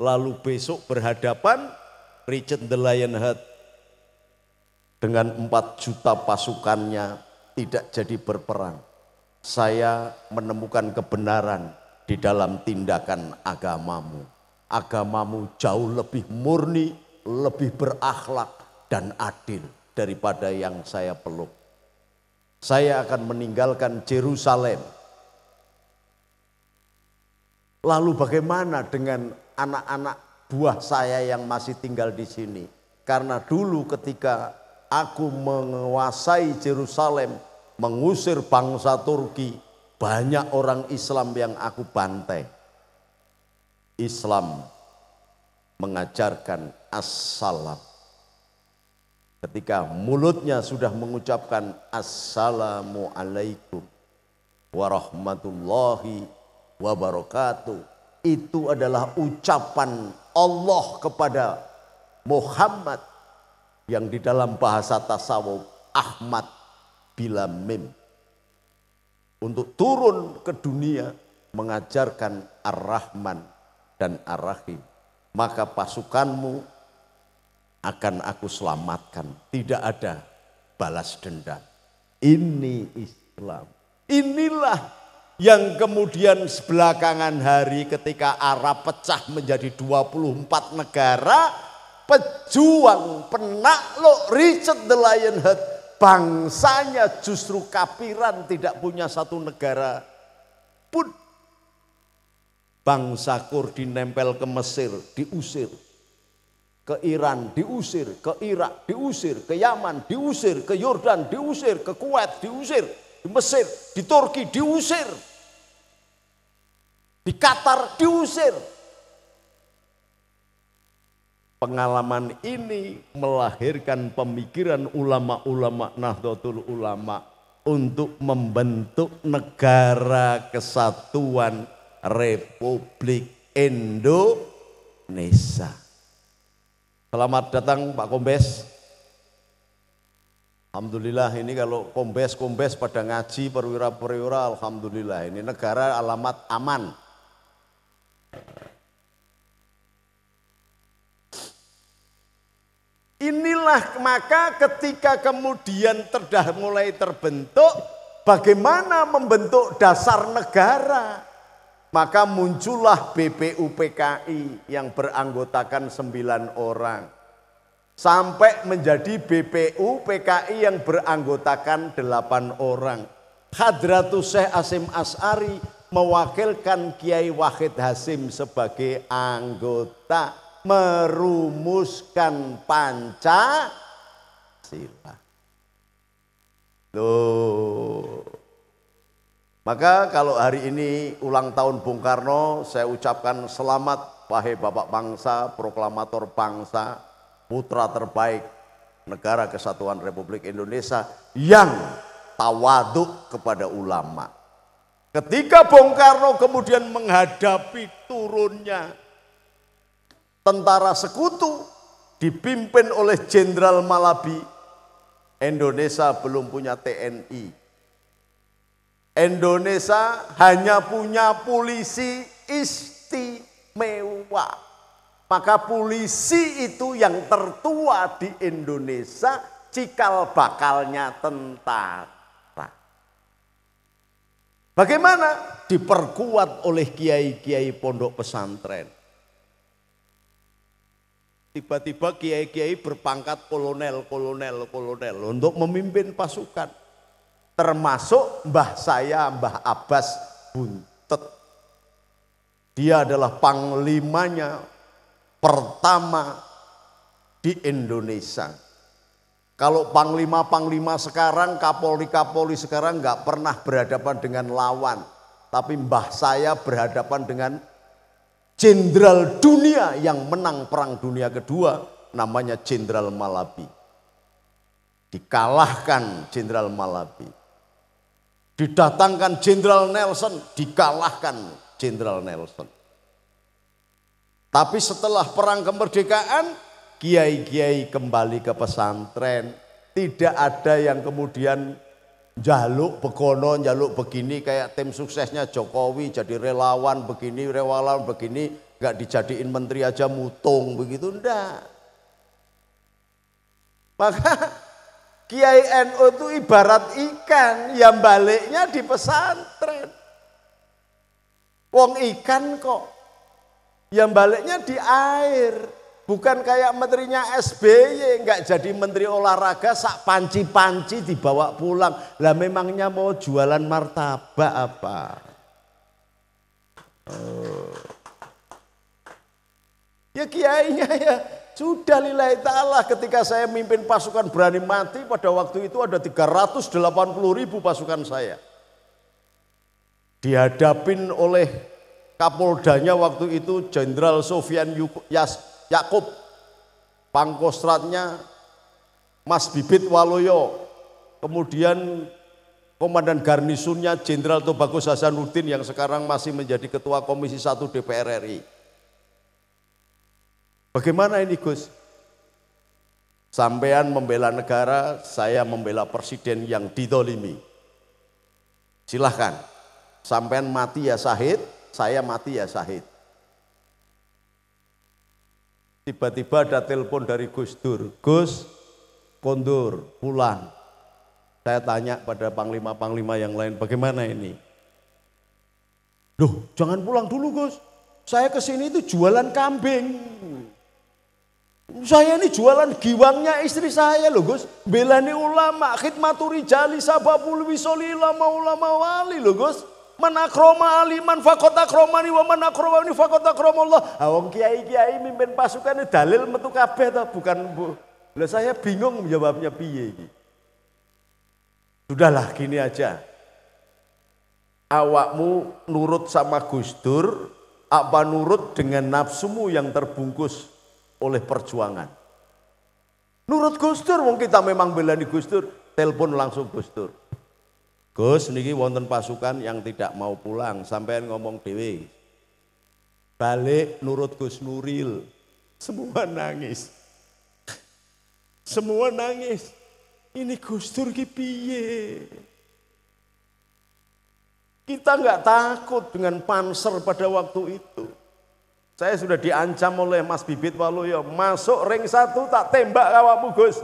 Lalu besok berhadapan Richard the Lionheart dengan 4 juta pasukannya tidak jadi berperang. Saya menemukan kebenaran di dalam tindakan agamamu. Agamamu jauh lebih murni, lebih berakhlak dan adil daripada yang saya peluk. Saya akan meninggalkan Jerusalem. Lalu bagaimana dengan anak-anak buah saya yang masih tinggal di sini? Karena dulu ketika aku menguasai Jerusalem, mengusir bangsa Turki, banyak orang Islam yang aku bantai. Islam mengajarkan assalam. Ketika mulutnya sudah mengucapkan assalamualaikum warahmatullahi wabarakatuh. Itu adalah ucapan Allah kepada Muhammad yang di dalam bahasa tasawuf Ahmad bila mim untuk turun ke dunia mengajarkan Ar-Rahman dan Ar-Rahim maka pasukanmu akan aku selamatkan tidak ada balas dendam ini Islam inilah yang kemudian sebelakangan hari ketika Arab pecah menjadi 24 negara pejuang penakluk Richard the Lionheart bangsanya justru kapiran tidak punya satu negara pun. Bangsa Kurdi nempel ke Mesir, diusir. Ke Iran diusir, ke Irak diusir, ke Yaman diusir, ke Yordan diusir, ke Kuwait diusir, di Mesir, di Turki diusir. Di Qatar diusir, pengalaman ini melahirkan pemikiran ulama-ulama Nahdlatul Ulama untuk membentuk negara kesatuan Republik Indonesia. Selamat datang Pak Kombes. Alhamdulillah ini kalau kombes-kombes pada ngaji perwira-perwira alhamdulillah ini negara alamat aman. Inilah maka ketika kemudian terdah mulai terbentuk bagaimana membentuk dasar negara. Maka muncullah BPUPKI yang beranggotakan sembilan orang. Sampai menjadi BPUPKI yang beranggotakan delapan orang. Hadratus Syekh Asim As'ari mewakilkan Kiai Wahid Hasim sebagai anggota merumuskan Pancasila. Loh. Maka kalau hari ini ulang tahun Bung Karno, saya ucapkan selamat wahai Bapak Bangsa, proklamator bangsa, putra terbaik negara kesatuan Republik Indonesia yang tawaduk kepada ulama. Ketika Bung Karno kemudian menghadapi turunnya tentara sekutu dipimpin oleh Jenderal Malabi, Indonesia belum punya TNI. Indonesia hanya punya polisi istimewa. Maka polisi itu yang tertua di Indonesia cikal bakalnya tentara. Bagaimana? Diperkuat oleh kiai-kiai pondok pesantren Tiba-tiba kiai-kiai berpangkat kolonel, kolonel, kolonel untuk memimpin pasukan. Termasuk mbah saya, mbah Abbas Buntet. Dia adalah panglimanya pertama di Indonesia. Kalau panglima-panglima sekarang, kapolri-kapolri sekarang nggak pernah berhadapan dengan lawan. Tapi mbah saya berhadapan dengan jenderal dunia yang menang perang dunia kedua namanya jenderal Malabi. Dikalahkan jenderal Malabi. Didatangkan jenderal Nelson, dikalahkan jenderal Nelson. Tapi setelah perang kemerdekaan, kiai-kiai kembali ke pesantren. Tidak ada yang kemudian jaluk bekono, jaluk begini kayak tim suksesnya Jokowi jadi relawan begini, relawan begini, nggak dijadiin menteri aja mutung begitu ndak. Maka Kiai NU itu ibarat ikan yang baliknya di pesantren. Wong ikan kok yang baliknya di air. Bukan kayak menterinya SBY nggak jadi menteri olahraga sak panci-panci dibawa pulang. Lah memangnya mau jualan martabak apa? Oh. Ya kiainya ya sudah nilai ta'ala ketika saya mimpin pasukan berani mati pada waktu itu ada 380 ribu pasukan saya. Dihadapin oleh kapoldanya waktu itu Jenderal Sofian Yas Yakub pangkostratnya Mas Bibit Waloyo kemudian komandan garnisunnya Jenderal Tobagus Hasanuddin yang sekarang masih menjadi ketua Komisi 1 DPR RI bagaimana ini Gus? Sampean membela negara, saya membela presiden yang didolimi. Silahkan. Sampean mati ya sahid, saya mati ya sahid. Tiba-tiba ada telepon dari Gus Dur. Gus, kondur, pulang. Saya tanya pada panglima-panglima yang lain, bagaimana ini? Duh, jangan pulang dulu Gus. Saya ke sini itu jualan kambing. Saya ini jualan giwangnya istri saya loh Gus. Belani ulama, khidmaturi jali sababul wisoli lama ulama wali loh Gus. Man akroma aliman fakot akromani wa man fakota fakot akromallah. Awang kiai-kiai mimpin pasukan dalil metu kabeh ta bukan Bu. Lah saya bingung jawabnya piye iki. Sudahlah gini aja. Awakmu nurut sama Gustur apa nurut dengan nafsumu yang terbungkus oleh perjuangan. Nurut Gustur, wong kita memang bela di Gustur, telepon langsung Gustur. Gus niki wonten pasukan yang tidak mau pulang, sampai ngomong dewi. Balik nurut Gus Nuril, semua nangis. Semua nangis. Ini Gus Turki ki piye? Kita nggak takut dengan panser pada waktu itu. Saya sudah diancam oleh Mas Bibit Waluyo, masuk ring satu tak tembak kawamu Gus.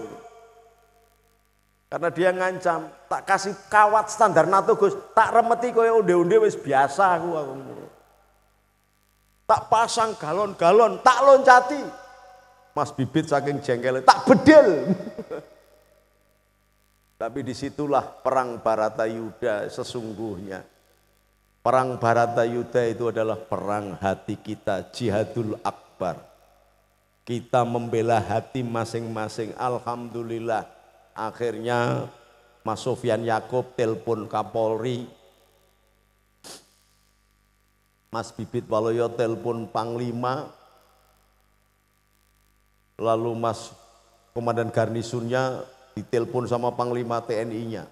Karena dia ngancam, tak kasih kawat standar NATO Gus, tak remeti kowe onde-onde wis biasa aku aku. Tak pasang galon-galon, tak loncati. Mas Bibit saking jengkel tak bedil. Tapi disitulah perang Baratayuda sesungguhnya. Perang Baratayuda itu adalah perang hati kita, jihadul akbar. Kita membela hati masing-masing, Alhamdulillah Akhirnya Mas Sofian Yakob telepon Kapolri. Mas Bibit Waloyo telepon Panglima. Lalu Mas Komandan Garnisunnya ditelepon sama Panglima TNI-nya.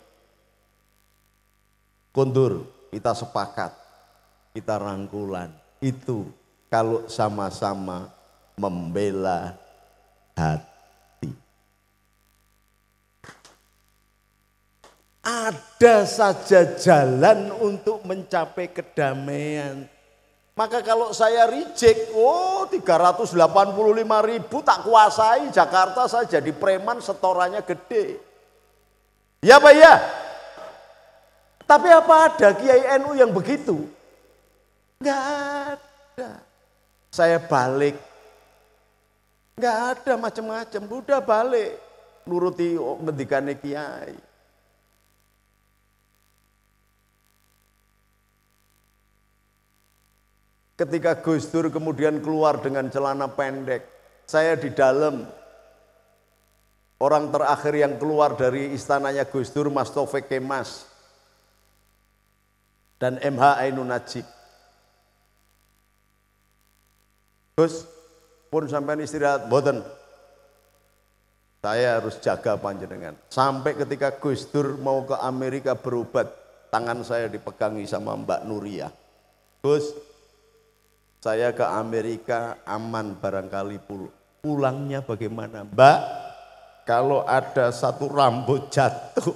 Kondur, kita sepakat, kita rangkulan. Itu kalau sama-sama membela hati. Ada saja jalan untuk mencapai kedamaian. Maka kalau saya reject, oh 385 ribu tak kuasai Jakarta saja jadi preman setorannya gede. Ya Pak ya? Tapi apa ada Kiai NU yang begitu? Enggak ada. Saya balik. Enggak ada macam-macam. udah balik. Nuruti oh, Kiai. Ketika Gus Dur kemudian keluar dengan celana pendek, saya di dalam orang terakhir yang keluar dari istananya Gus Dur, Mas Taufik Kemas dan MH Ainun Najib. Gus, pun sampai istirahat, boten. Saya harus jaga panjenengan. Sampai ketika Gus Dur mau ke Amerika berobat, tangan saya dipegangi sama Mbak Nuria. Gus, saya ke Amerika aman barangkali pulangnya bagaimana? Mbak, kalau ada satu rambut jatuh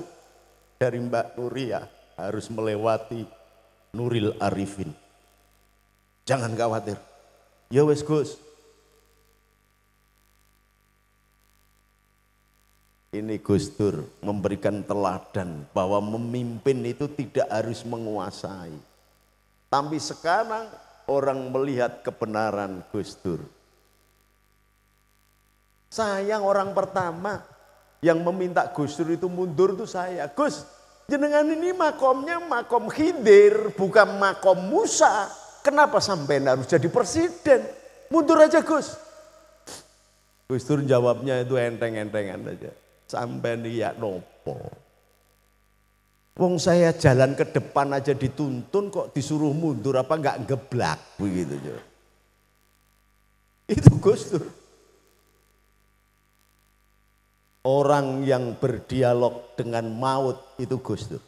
dari Mbak Nuria ya, harus melewati Nuril Arifin. Jangan khawatir. Ya wes Gus. Ini Gus Dur memberikan teladan bahwa memimpin itu tidak harus menguasai. Tapi sekarang orang melihat kebenaran Gus Dur. Saya orang pertama yang meminta Gus Dur itu mundur itu saya. Gus, jenengan ini makomnya makom Khidir, bukan makom Musa. Kenapa sampai harus jadi presiden? Mundur aja Gus. Gus Dur jawabnya itu enteng-entengan aja. Sampai niat ya nopo. Wong saya jalan ke depan aja dituntun kok disuruh mundur apa enggak geblak begitu. Itu Gus Dur. Orang yang berdialog dengan maut itu Gus Dur.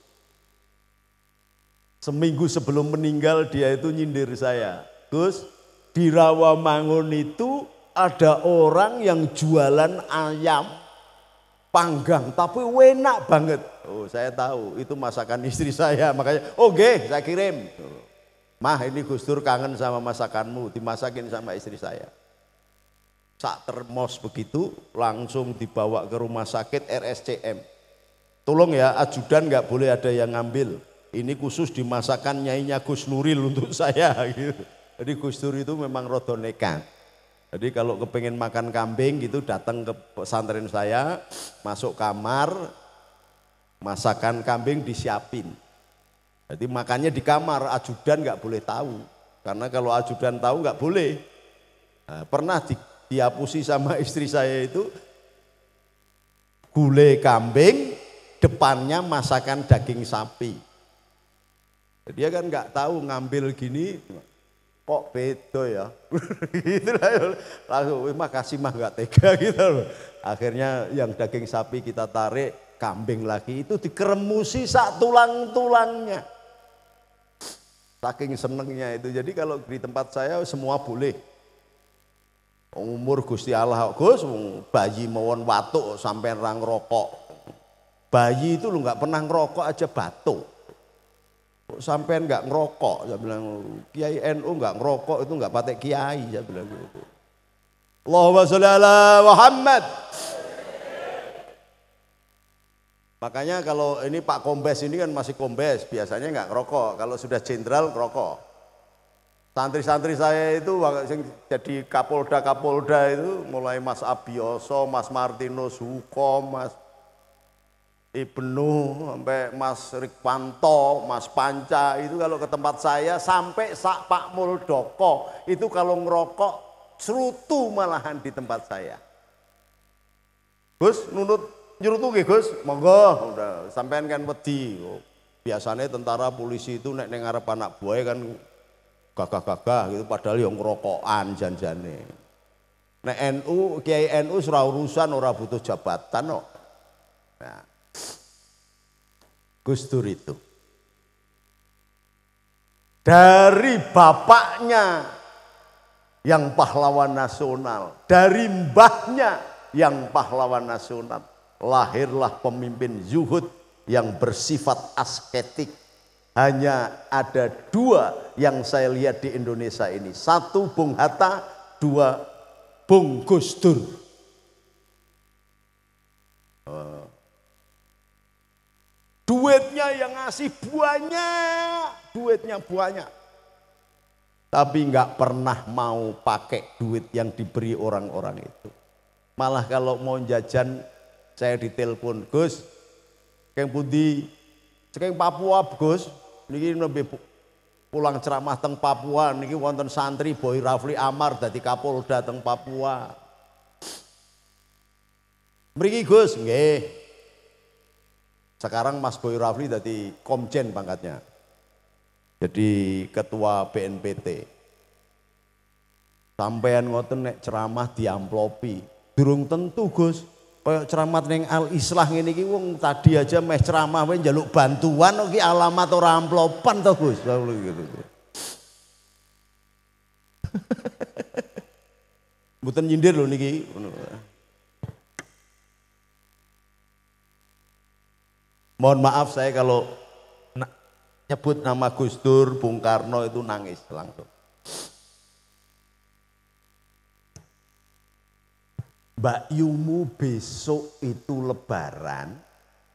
Seminggu sebelum meninggal dia itu nyindir saya. Gus, di Rawamangun itu ada orang yang jualan ayam panggang tapi enak banget. Oh, saya tahu itu masakan istri saya, makanya oke, oh, saya kirim. Mah, ini Gus Dur kangen sama masakanmu, dimasakin sama istri saya. Saat termos begitu langsung dibawa ke rumah sakit RSCM. Tolong ya ajudan nggak boleh ada yang ngambil. Ini khusus dimasakan nyainya Gus Nuril untuk saya gitu. Jadi Gus Dur itu memang rodonekan. nekat. Jadi kalau kepengen makan kambing gitu datang ke pesantren saya, masuk kamar, masakan kambing disiapin. Jadi makannya di kamar, ajudan nggak boleh tahu. Karena kalau ajudan tahu nggak boleh. Nah, pernah di, diapusi sama istri saya itu gulai kambing, depannya masakan daging sapi. Dia kan nggak tahu ngambil gini, kok beda ya gitu lah ya. langsung makasih mah nggak tega gitu loh akhirnya yang daging sapi kita tarik kambing lagi itu dikeremusi sak tulang tulangnya saking senengnya itu jadi kalau di tempat saya semua boleh umur Gusti Allah Gus bayi mawon watuk sampai rang rokok bayi itu lu nggak pernah ngerokok aja batuk sampai enggak ngerokok, saya bilang Kiai NU enggak ngerokok itu enggak patek kiai, saya bilang gitu. Allahumma sholli ala Muhammad. Makanya kalau ini Pak Kombes ini kan masih Kombes, biasanya enggak ngerokok. Kalau sudah jenderal ngerokok. Santri-santri saya itu jadi Kapolda-Kapolda itu mulai Mas Abioso, Mas Martinus Hukom, Mas Ibnu sampai Mas Rikpanto, Mas Panca itu kalau ke tempat saya sampai Sak Pak Muldoko itu kalau ngerokok serutu malahan di tempat saya. Gus nunut nyurutu gih Gus, monggo udah sampean kan wedi. Biasanya tentara polisi itu nek nengar apa anak buaya kan gagah-gagah gitu padahal yang ngerokokan janjane. Nek NU, Kiai NU surah urusan ora butuh jabatan kok. Nah, Gustur itu. Dari bapaknya yang pahlawan nasional, dari mbahnya yang pahlawan nasional, lahirlah pemimpin zuhud yang bersifat asketik. Hanya ada dua yang saya lihat di Indonesia ini. Satu Bung Hatta, dua Bung Gustur. Oh. Duitnya yang ngasih banyak, duitnya banyak. Tapi nggak pernah mau pakai duit yang diberi orang-orang itu. Malah kalau mau jajan, saya ditelepon, Gus, keng Budi, Keng Papua, Gus, ini lebih pulang ceramah teng Papua, niki wonten santri Boy Rafli Amar dari Kapolda teng Papua. Mriki Gus, nggih. Sekarang Mas Boy Rafli dari Komjen pangkatnya. Jadi ketua BNPT. Sampean ngoten nek ceramah diamplopi. Durung tentu Gus, kayak ceramah neng Al Islah ngene iki wong tadi aja mes ceramah wae njaluk bantuan iki alamat ora amplopan to Gus. gitu. Mboten nyindir lho niki. Mohon maaf saya kalau nyebut nama Gus Dur, Bung Karno itu nangis langsung. Mbak Yumu besok itu lebaran,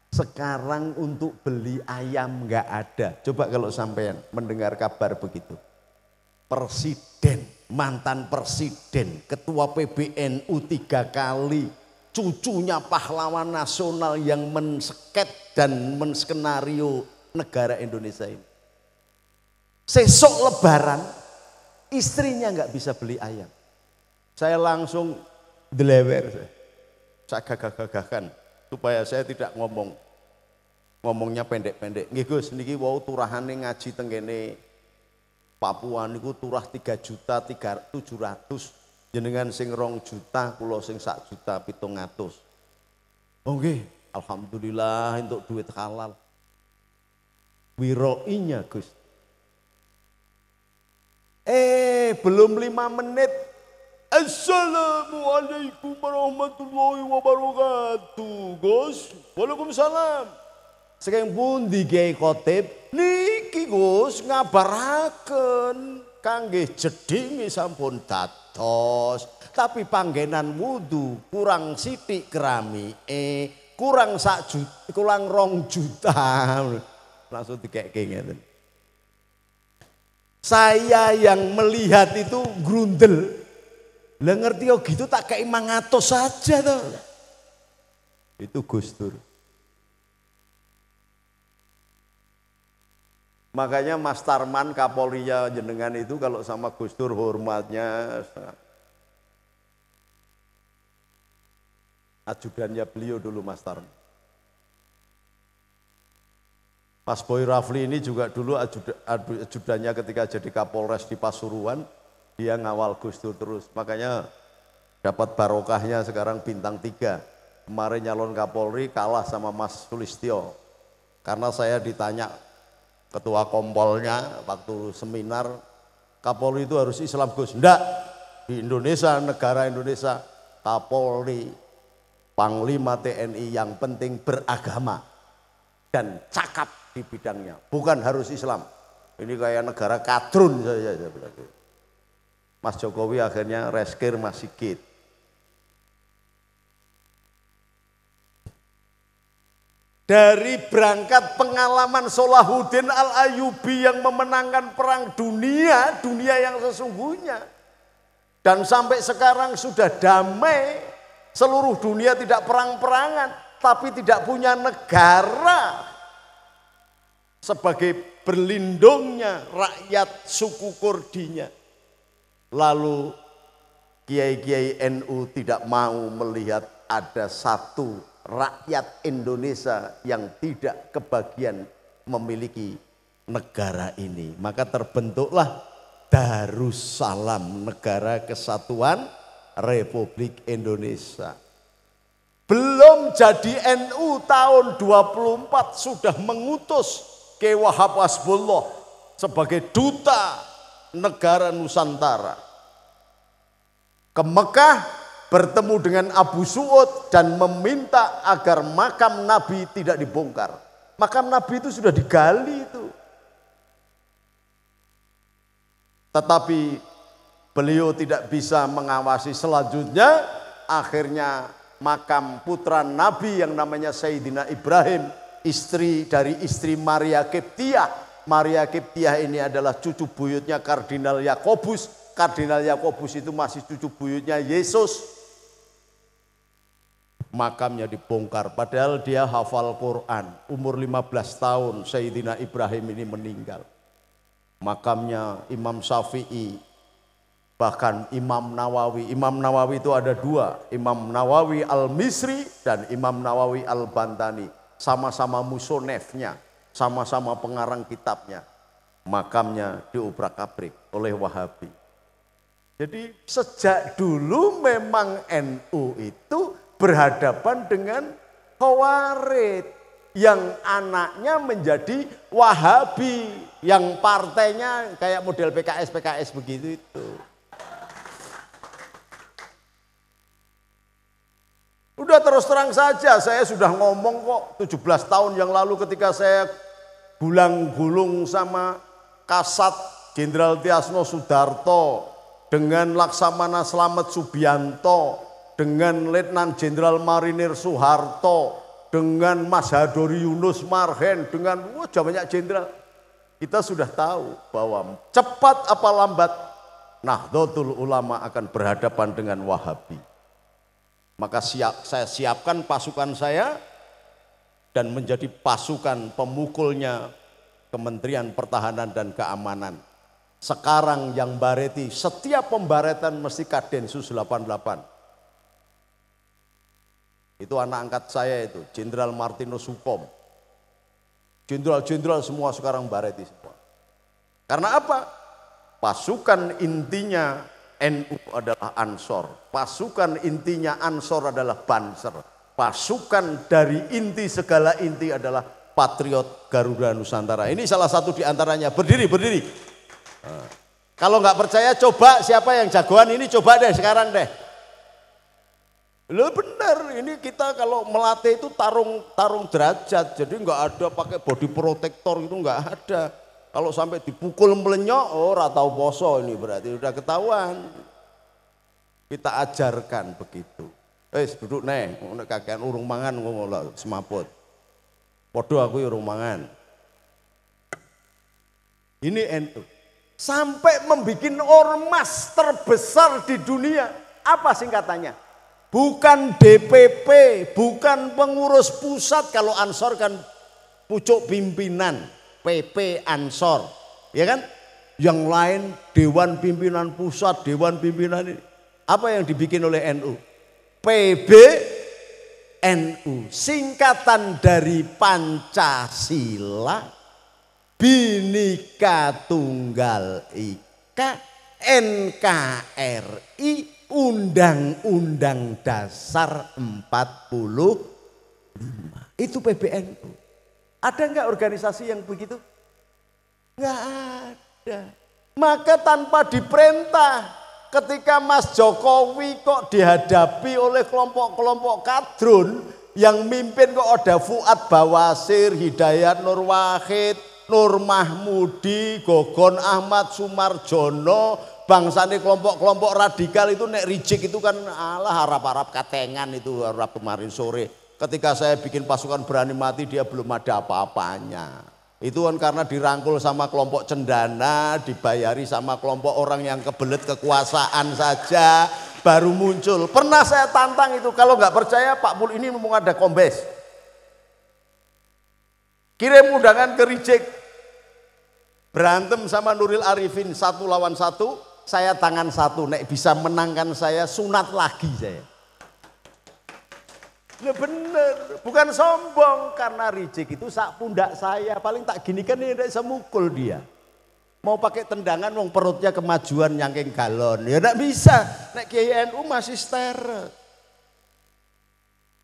sekarang untuk beli ayam nggak ada. Coba kalau sampai mendengar kabar begitu. Presiden, mantan presiden, ketua PBNU tiga kali, cucunya pahlawan nasional yang menseket dan menskenario negara Indonesia ini. Sesok lebaran, istrinya nggak bisa beli ayam. Saya langsung delewer. Saya gagah gagahkan supaya saya tidak ngomong. Ngomongnya pendek-pendek. Nggih Gus, niki wau turahane ngaji tengene Papua niku turah 3 juta ratus jenengan sing rong juta kulo sing sak juta pitung atus Oke, alhamdulillah untuk duit halal wiroinya Gus eh belum lima menit Assalamualaikum warahmatullahi wabarakatuh Gus Waalaikumsalam Sekarang pun di Gai Khotib Niki Gus ngabaraken kangge jedingi sampun dados tapi panggenan wudhu kurang sitik kerami, eh kurang sak juta kurang rong juta langsung dikeke saya yang melihat itu grundel lah ngerti gitu tak kayak mangatos saja tuh itu Gustur Makanya Mas Tarman Kapolria ya jenengan itu kalau sama Gus Dur hormatnya ajudannya beliau dulu Mas Tarman. Mas Boy Rafli ini juga dulu ajudannya ketika jadi Kapolres di Pasuruan, dia ngawal Gus Dur terus. Makanya dapat barokahnya sekarang bintang tiga. Kemarin nyalon Kapolri kalah sama Mas Sulistio Karena saya ditanya ketua kompolnya waktu seminar Kapolri itu harus Islam Gus. Enggak. Di Indonesia, negara Indonesia, Kapolri, Panglima TNI yang penting beragama dan cakap di bidangnya. Bukan harus Islam. Ini kayak negara kadrun saja. Mas Jokowi akhirnya reskir Mas Sigit. dari berangkat pengalaman Solahuddin Al-Ayubi yang memenangkan perang dunia, dunia yang sesungguhnya. Dan sampai sekarang sudah damai, seluruh dunia tidak perang-perangan, tapi tidak punya negara sebagai berlindungnya rakyat suku Kurdinya. Lalu kiai-kiai NU tidak mau melihat ada satu rakyat Indonesia yang tidak kebagian memiliki negara ini. Maka terbentuklah Darussalam, negara kesatuan Republik Indonesia. Belum jadi NU tahun 24 sudah mengutus Kewahab Wahab sebagai duta negara Nusantara. Ke Mekah bertemu dengan Abu Suud dan meminta agar makam Nabi tidak dibongkar. Makam Nabi itu sudah digali itu. Tetapi beliau tidak bisa mengawasi selanjutnya. Akhirnya makam putra Nabi yang namanya Sayyidina Ibrahim. Istri dari istri Maria Kiptiah. Maria Kiptiah ini adalah cucu buyutnya Kardinal Yakobus Kardinal Yakobus itu masih cucu buyutnya Yesus. Makamnya dibongkar, padahal dia hafal Quran. Umur 15 tahun Sayyidina Ibrahim ini meninggal. Makamnya Imam Syafi'i, bahkan Imam Nawawi. Imam Nawawi itu ada dua, Imam Nawawi Al-Misri dan Imam Nawawi Al-Bantani. Sama-sama musonefnya, sama-sama pengarang kitabnya. Makamnya diubrak-abrik oleh Wahabi. Jadi sejak dulu memang NU itu berhadapan dengan Khawarid yang anaknya menjadi Wahabi yang partainya kayak model PKS PKS begitu itu. Udah terus terang saja, saya sudah ngomong kok 17 tahun yang lalu ketika saya gulang gulung sama Kasat Jenderal Tiasno Sudarto dengan Laksamana Slamet Subianto, dengan Letnan Jenderal Marinir Soeharto, dengan Mas Hadori Yunus Marhen, dengan wajah banyak jenderal. Kita sudah tahu bahwa cepat apa lambat Nahdlatul Ulama akan berhadapan dengan Wahabi. Maka siap, saya siapkan pasukan saya dan menjadi pasukan pemukulnya Kementerian Pertahanan dan Keamanan sekarang yang bareti, setiap pembaretan mesti kadensus 88. Itu anak angkat saya itu, Jenderal martino sukom Jenderal-jenderal semua sekarang bareti semua. Karena apa? Pasukan intinya NU adalah Ansor. Pasukan intinya Ansor adalah Banser. Pasukan dari inti segala inti adalah Patriot Garuda Nusantara. Ini salah satu diantaranya Berdiri, berdiri. Kalau nggak percaya coba siapa yang jagoan ini coba deh sekarang deh. Lo bener ini kita kalau melatih itu tarung tarung derajat jadi nggak ada pakai body protector itu nggak ada. Kalau sampai dipukul melenyok oh ratau poso ini berarti udah ketahuan. Kita ajarkan begitu. Eh duduk nih, kakek urung mangan ngono semaput. Podo aku ya urung mangan. Ini entuk. Sampai membuat ormas terbesar di dunia. Apa singkatannya? Bukan DPP, bukan pengurus pusat. Kalau Ansor kan pucuk pimpinan. PP Ansor. Ya kan? Yang lain Dewan Pimpinan Pusat, Dewan Pimpinan ini. Apa yang dibikin oleh NU? PB NU. Singkatan dari Pancasila Binika Tunggal Ika NKRI Undang-Undang Dasar 45. Itu PBNU. Ada nggak organisasi yang begitu? Nggak ada. Maka tanpa diperintah ketika Mas Jokowi kok dihadapi oleh kelompok-kelompok kadrun yang mimpin kok ada Fuad Bawasir, Hidayat Nur Wahid, Nur Mahmudi, Gogon Ahmad Sumarjono, ini kelompok-kelompok radikal itu nek rijik itu kan Allah harap-harap katengan itu harap kemarin sore. Ketika saya bikin pasukan berani mati dia belum ada apa-apanya. Itu kan karena dirangkul sama kelompok cendana, dibayari sama kelompok orang yang kebelet kekuasaan saja, baru muncul. Pernah saya tantang itu, kalau nggak percaya Pak Bul ini mau ada kombes. Kirim undangan ke Rijek. Berantem sama Nuril Arifin satu lawan satu. Saya tangan satu. Nek bisa menangkan saya sunat lagi saya. Ya bener, bukan sombong karena Rijek itu sak pundak saya. Paling tak gini kan ini tidak bisa mukul dia. Mau pakai tendangan wong perutnya kemajuan nyangking galon. Ya tidak bisa. Nek KNU masih steril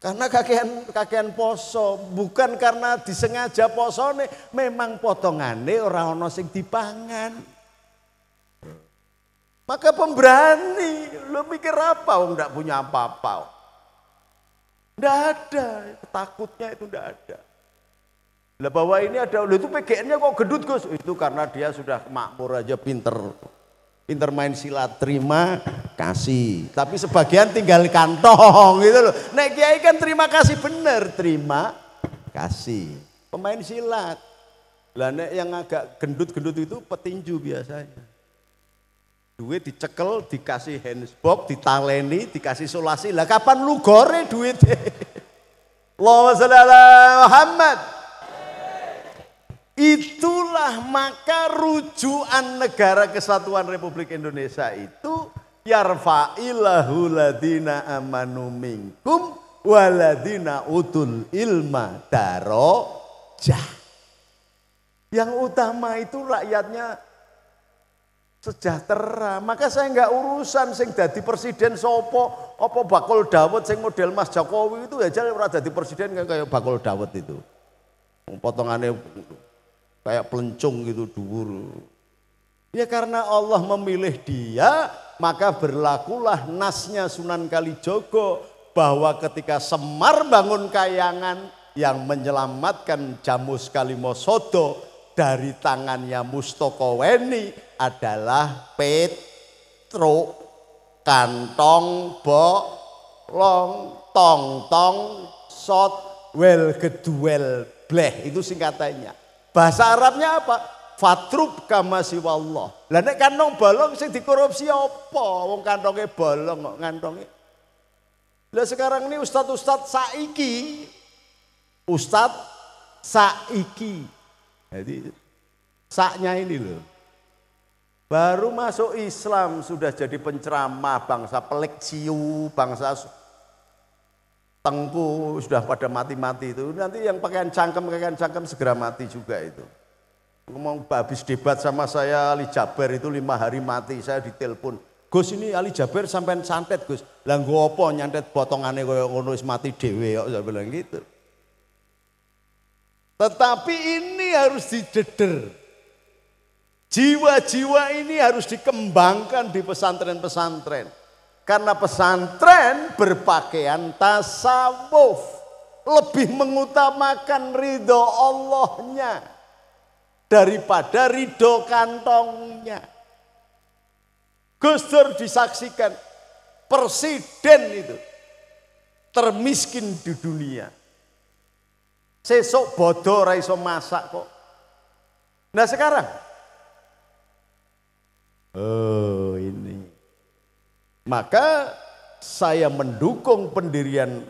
karena kakean kakean poso bukan karena disengaja poso nih memang potongan potongane orang ana di pangan, Maka pemberani, lo mikir apa wong tidak punya apa-apa. Tidak ada, takutnya itu tidak ada. Lah bahwa ini ada, lo itu PGN-nya kok gedut Gus. Itu karena dia sudah makmur aja pinter pinter main silat terima kasih tapi sebagian tinggal kantong gitu loh nah kiai kan terima kasih bener terima kasih pemain silat lah nek yang agak gendut-gendut itu petinju biasanya duit dicekel dikasih handsbox ditaleni dikasih solasi lah kapan lu gore duit Allahumma salli Muhammad Itulah maka rujukan negara kesatuan Republik Indonesia itu yarfa'ilahu ladina amanu minkum waladina utul ilma darojah. Yang utama itu rakyatnya sejahtera. Maka saya enggak urusan sing dadi presiden sopo, opo bakul Dawet sing model Mas Jokowi itu ya jadi presiden kan kayak bakul Dawet itu. Potongannya kayak pelencung gitu dubur. Ya karena Allah memilih dia, maka berlakulah nasnya Sunan Kalijogo bahwa ketika Semar bangun kayangan yang menyelamatkan Jamus Kalimosodo dari tangannya Mustoko Weni adalah Petro kantong long tong tong sot well geduel bleh itu singkatannya Bahasa Arabnya apa? Fatrub kama siwallah. Lah nek kantong bolong sing dikorupsi apa? Wong kantonge bolong kok kantonge. Lah sekarang ini ustad-ustad saiki ustad saiki. Jadi saknya ini loh. Baru masuk Islam sudah jadi penceramah bangsa pelik siu, bangsa tengku sudah pada mati-mati itu nanti yang pakaian cangkem pakaian cangkem segera mati juga itu ngomong habis debat sama saya Ali Jaber itu lima hari mati saya ditelepon Gus ini Ali Jaber sampai santet Gus lah apa nyantet potongannya kaya ngono mati dewe kok saya bilang gitu tetapi ini harus dideder jiwa-jiwa ini harus dikembangkan di pesantren-pesantren karena pesantren berpakaian tasawuf. Lebih mengutamakan ridho Allahnya. Daripada ridho kantongnya. Gus Dur disaksikan. Presiden itu. Termiskin di dunia. Sesok bodoh raiso masak kok. Nah sekarang. Oh ini maka saya mendukung pendirian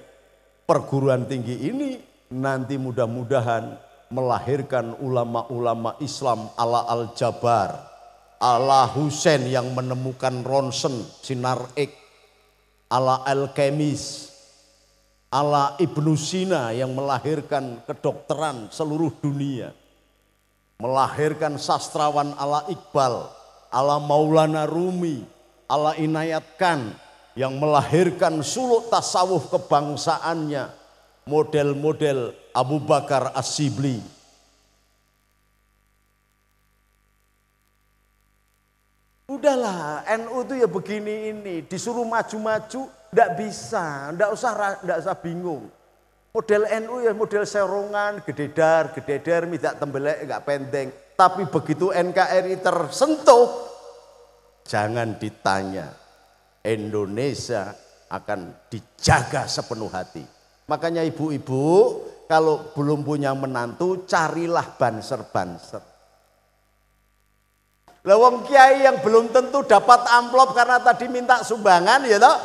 perguruan tinggi ini nanti mudah-mudahan melahirkan ulama-ulama Islam ala Al-Jabar, ala Husain yang menemukan ronsen, sinar X, ala Al-Kemis, ala Ibnu Sina yang melahirkan kedokteran seluruh dunia. Melahirkan sastrawan ala Iqbal, ala Maulana Rumi, Allah inayatkan yang melahirkan suluk tasawuf kebangsaannya model-model Abu Bakar As-Sibli Udahlah, NU itu ya begini ini, disuruh maju-maju, ndak bisa, ndak usah ndak usah bingung. Model NU ya model serongan, gededar, gededer, tidak tembelek, enggak pendeng. Tapi begitu NKRI tersentuh, Jangan ditanya. Indonesia akan dijaga sepenuh hati. Makanya ibu-ibu kalau belum punya menantu carilah banser-banser. Lawang kiai yang belum tentu dapat amplop karena tadi minta sumbangan ya toh.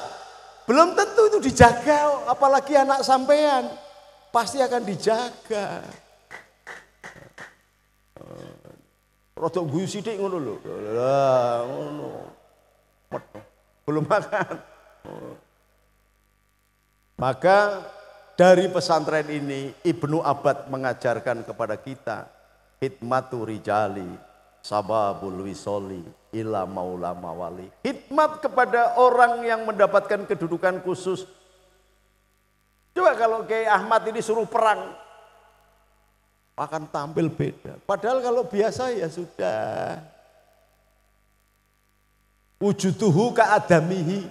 Belum tentu itu dijaga apalagi anak sampean. Pasti akan dijaga. Rodok guyu sithik ngono lho. Lah ngono. Belum makan. Maka dari pesantren ini Ibnu Abad mengajarkan kepada kita khidmatu rijali sababul wisoli ila maula mawali. Khidmat kepada orang yang mendapatkan kedudukan khusus. Coba kalau Kiai Ahmad ini suruh perang, akan tampil beda. Padahal kalau biasa ya sudah. wujud Wujuduhu keadamihi.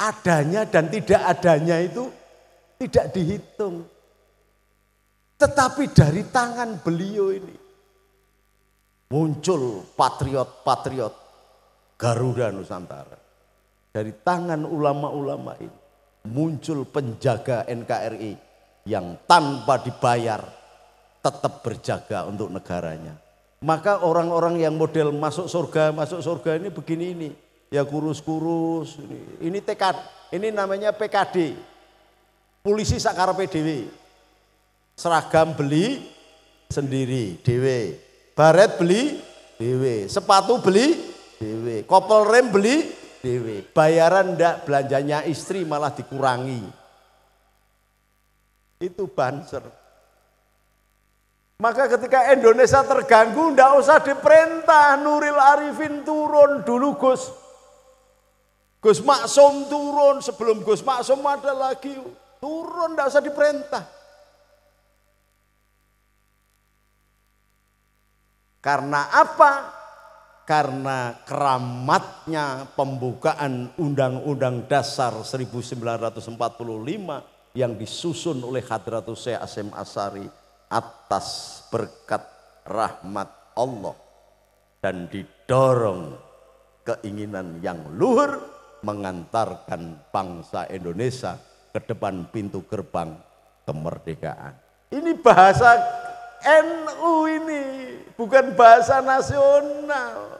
Adanya dan tidak adanya itu tidak dihitung. Tetapi dari tangan beliau ini muncul patriot-patriot Garuda Nusantara. Dari tangan ulama-ulama ini muncul penjaga NKRI yang tanpa dibayar tetap berjaga untuk negaranya. Maka orang-orang yang model masuk surga, masuk surga ini begini ini. Ya kurus-kurus, ini, ini tekad, ini namanya PKD. Polisi sakar PDW. Seragam beli sendiri, DW. Baret beli, DW. Sepatu beli, DW. Kopel rem beli, DW. Bayaran ndak belanjanya istri malah dikurangi. Itu banser maka ketika Indonesia terganggu, ndak usah diperintah Nuril Arifin turun dulu Gus. Gus Maksum turun, sebelum Gus Maksum ada lagi. Turun ndak usah diperintah. Karena apa? Karena keramatnya pembukaan Undang-Undang Dasar 1945 yang disusun oleh Hadratus Syekh Asim Asari atas berkat rahmat Allah dan didorong keinginan yang luhur mengantarkan bangsa Indonesia ke depan pintu gerbang kemerdekaan. Ini bahasa NU ini, bukan bahasa nasional.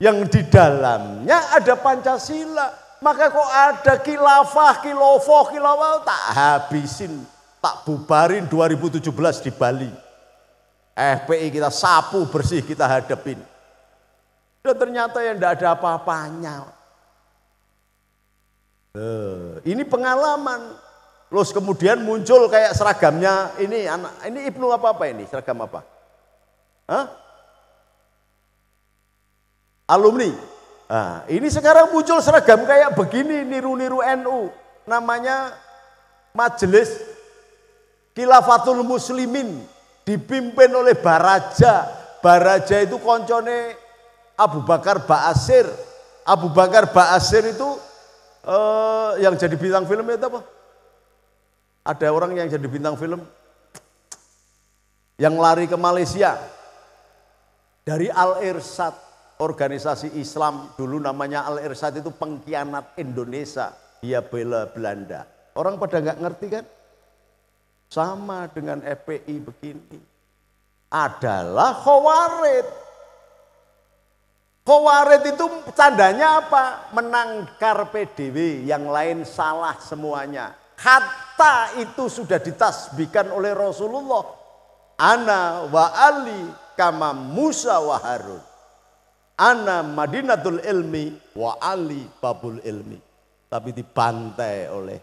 Yang di dalamnya ada Pancasila. Maka kok ada kilafah, kilofoh, kilawal, tak habisin tak bubarin 2017 di Bali. FPI eh, kita sapu bersih kita hadepin. Dan ternyata yang tidak ada apa-apanya. Eh, ini pengalaman. Terus kemudian muncul kayak seragamnya ini anak ini Ibnu apa apa ini seragam apa? Hah? Alumni. Nah, ini sekarang muncul seragam kayak begini niru-niru NU. Namanya Majelis Khilafatul Muslimin dipimpin oleh Baraja. Baraja itu koncone Abu Bakar Ba'asir. Abu Bakar Ba'asir itu eh, yang jadi bintang film itu apa? Ada orang yang jadi bintang film yang lari ke Malaysia dari Al-Irsat, organisasi Islam dulu namanya Al-Irsat itu pengkhianat Indonesia, dia bela Belanda. Orang pada nggak ngerti kan? sama dengan FPI begini adalah khawarid. Khawarid itu tandanya apa? Menangkar PDW, yang lain salah semuanya. Kata itu sudah ditasbihkan oleh Rasulullah. Ana wa Ali kama Musa wa Harun. Ana Madinatul Ilmi wa Ali Babul Ilmi. Tapi dibantai oleh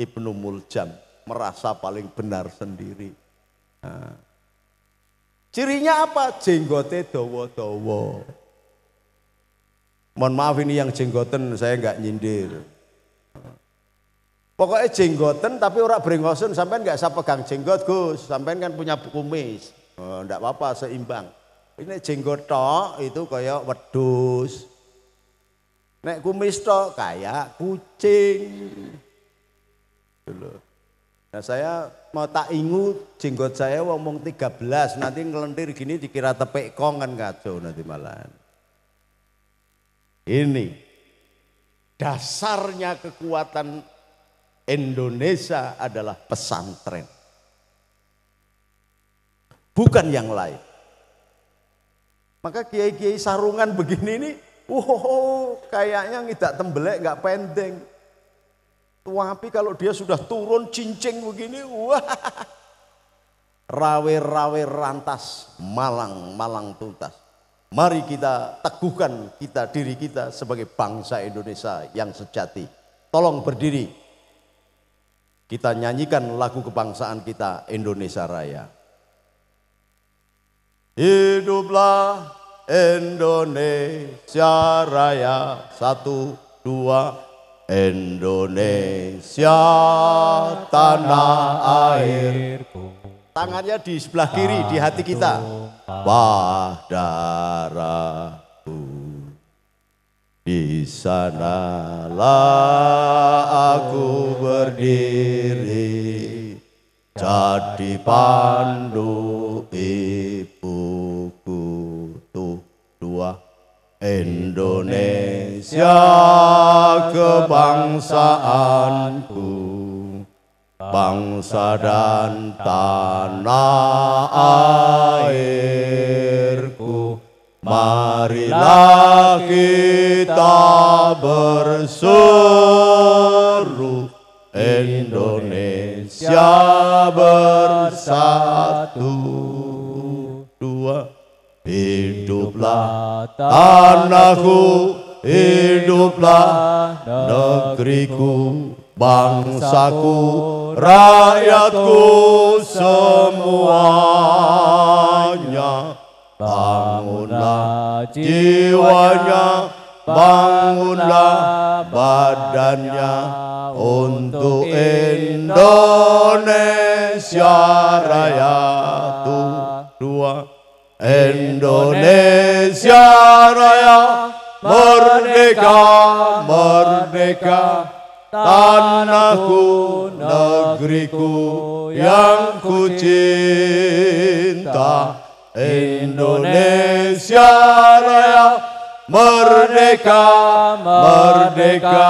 Ibnu Muljam merasa paling benar sendiri. Nah. Cirinya apa? Jenggote dowo-dowo. Mohon maaf ini yang jenggoten saya nggak nyindir. Pokoknya jenggoten tapi orang beringosun sampai nggak saya pegang jenggot Gus, sampai kan punya kumis. Oh, enggak apa-apa seimbang. Ini jenggot tok itu kayak wedus. Nek kumis tok kayak kucing. Dulu. Gitu Nah, saya mau tak ingu jenggot saya ngomong 13 nanti ngelentir gini dikira tepek kong kan kacau nanti malahan. Ini dasarnya kekuatan Indonesia adalah pesantren. Bukan yang lain. Maka kiai-kiai sarungan begini ini, wow, kayaknya tidak tembelek nggak pendeng. Tapi kalau dia sudah turun cincing begini, wah. Rawe-rawe rantas, malang-malang tuntas. Mari kita teguhkan kita diri kita sebagai bangsa Indonesia yang sejati. Tolong berdiri. Kita nyanyikan lagu kebangsaan kita Indonesia Raya. Hiduplah
Indonesia Raya Satu,
dua,
Indonesia
tanah airku tangannya di sebelah kiri di hati kita
darahku di sanalah aku berdiri
jadi pandu ini Indonesia kebangsaanku Bangsa
dan tanah airku Marilah kita berseru Indonesia bersatu Dua Hiduplah tanahku, hiduplah negeriku, bangsaku, rakyatku semuanya. Bangunlah jiwanya, bangunlah badannya untuk Indonesia Raya. Tuh, dua, Indonesia Raya Merdeka Merdeka Tanahku negeriku yang ku Indonesia Raya Merdeka Merdeka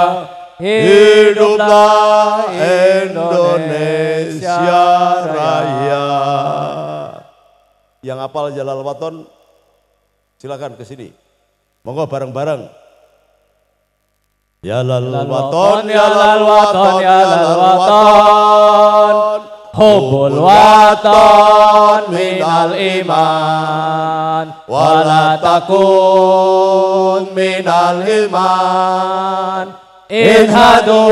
Hiduplah Indonesia Raya yang apal Jalal Waton silakan ke sini. Monggo bareng-bareng. Ya lal waton, ya lal waton, ya lal waton.
Hubul waton minal
iman. walatakun, takun minal iman. Inhadu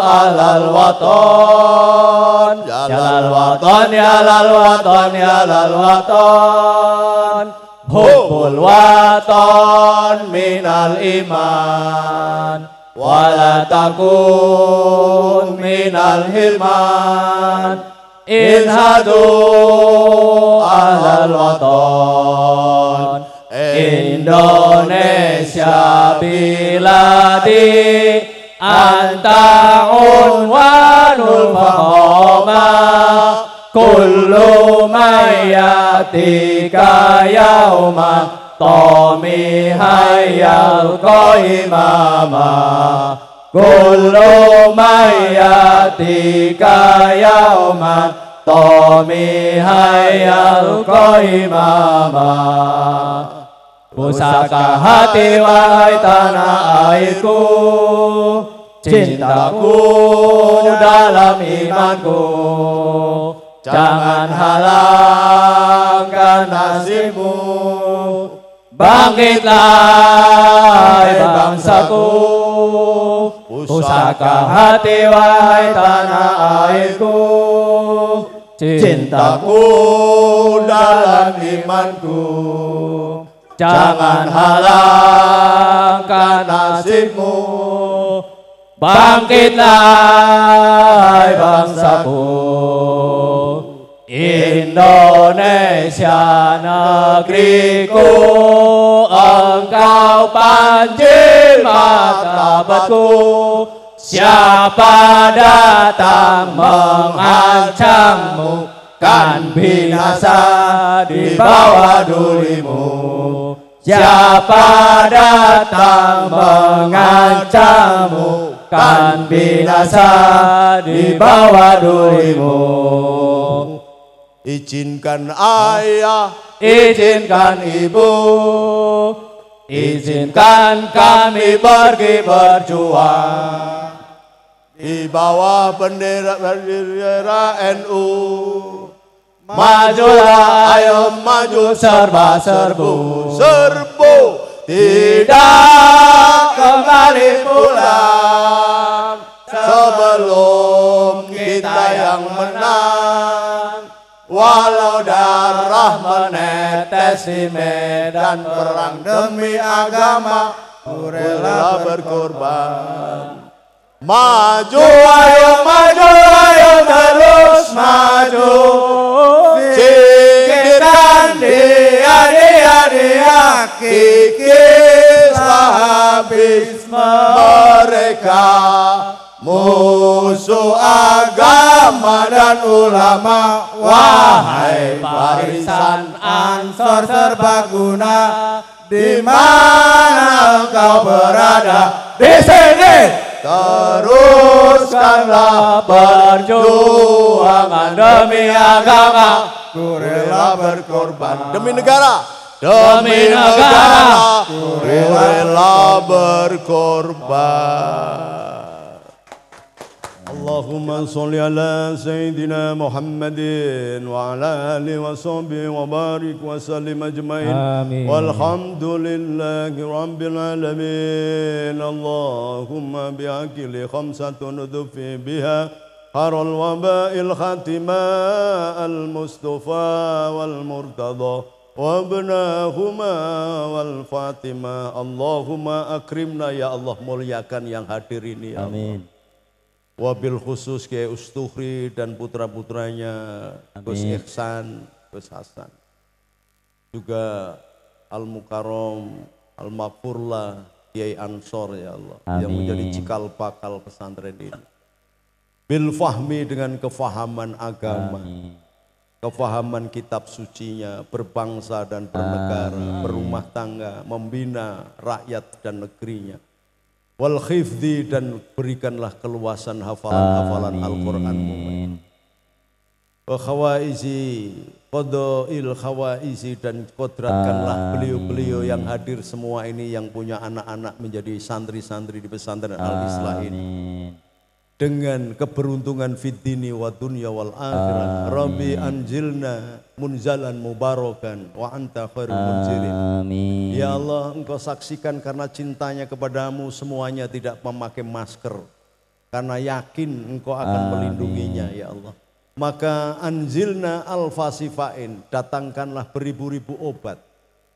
alal waton Jalal waton yalal waton yalal waton Hubbul waton minal iman Walatakun minal hilman Inhadu alal waton Indonesia biladi anta unwanul fahoma kullu mayati kayauma tomi hayal koimama kullu mayati kayauma to mi hai al koi ma ma Pusaka hati wahai tanah airku Cintaku dalam imanku Jangan halangkan nasibmu Bangkitlah eh, bangsaku Pusaka hati wahai tanah airku Cintaku dalam imanku Jangan halangkan nasibmu Bangkitlah hai bangsaku Indonesia negeriku Engkau panji martabatku Siapa datang mengancammu Kan binasa di bawah dulimu Siapa datang mengancammu kan binasa di bawah
durimu. Izinkan ayah, izinkan ibu, izinkan kami pergi
berjuang di bawah bendera bendera NU. Majulah oh ayo maju serba serbu serbu tidak kembali pulang sebelum kita yang menang walau darah menetes di medan perang demi agama kurela berkorban Maju ayo maju ayo
terus maju
Singkirkan dia
dia dia kikislah
habis
mereka Musuh agama dan ulama Wahai
barisan ansor serbaguna di
mana kau berada?
Di sini! Teruskanlah perjuangan
demi agama kurela berkorban Demi negara Demi negara kurela
berkorban اللهم صل على سيدنا محمد وعلى آله وصحبه وبارك وسلم أجمعين آمين والحمد لله رب العالمين اللهم بأكل خمسة ندفي بها حر الوباء الخاتمه المصطفى والمرتضى
وابناهما والفاتمة اللهم اكرمنا يا الله Allah يا yang امين Wabil khusus Kiai Ustuhri dan putra-putranya Gus Ihsan, Gus Hasan. Juga Al Mukarom, Al Mafurla, Kiai Ansor ya Allah Amin. yang menjadi cikal bakal pesantren ini. Bil fahmi dengan kefahaman agama. Amin. Kefahaman kitab sucinya, berbangsa dan bernegara, Amin. berumah tangga, membina rakyat dan negerinya wal khifdi dan berikanlah keluasan hafalan-hafalan
Al-Qur'anmu.
Wa khawaizi qadoil khawaizi dan kodratkanlah beliau-beliau yang hadir semua ini yang punya anak-anak menjadi santri-santri di pesantren Al-Islah ini. Amin dengan keberuntungan fitini wa dunya wal akhirah. Rabbi anjilna munzalan mubarokan wa anta khairul munzirin. Ya Allah, Engkau saksikan karena cintanya kepadamu semuanya tidak memakai masker. Karena yakin Engkau akan Amin. melindunginya ya Allah. Maka anjilna al sifain, datangkanlah beribu-ribu obat.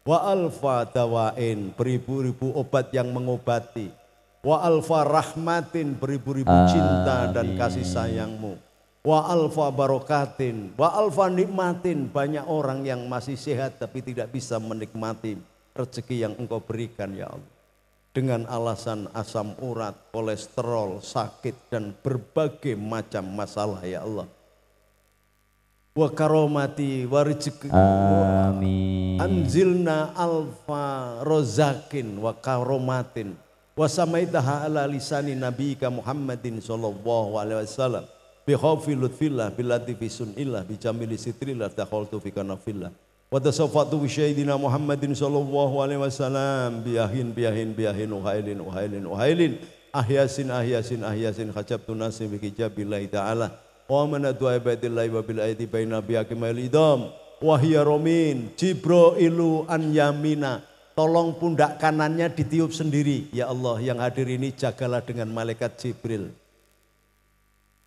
Wa alfa dawain, beribu-ribu obat yang mengobati Wa alfa rahmatin beribu-ribu cinta dan kasih sayangmu. Wa alfa barokatin, wa alfa nikmatin banyak orang yang masih sehat tapi tidak bisa menikmati rezeki yang engkau berikan ya Allah. Dengan alasan asam urat, kolesterol, sakit dan berbagai macam masalah ya Allah wa karomati wa rizqi
amin
anzilna alfa rozakin wa karomatin wa samaitaha ala lisani nabiika Muhammadin sallallahu alaihi wasallam bi khawfi lutfillah bi latifi sunillah bi jamili sitrillah dakhaltu fi kanafillah wa tasawwatu bi sayyidina Muhammadin sallallahu alaihi wasallam bi ahin bi ahin bi ahin uhailin uhailin uhailin ahyasin ahyasin ahyasin khajabtu nasi bi kijabillahi ta'ala wa mana du'a ibadillahi wa bil aidi baina bi akimal idam wa hiya ramin jibrailu an yamina Tolong pundak kanannya ditiup sendiri. Ya Allah yang hadir ini jagalah dengan malaikat Jibril.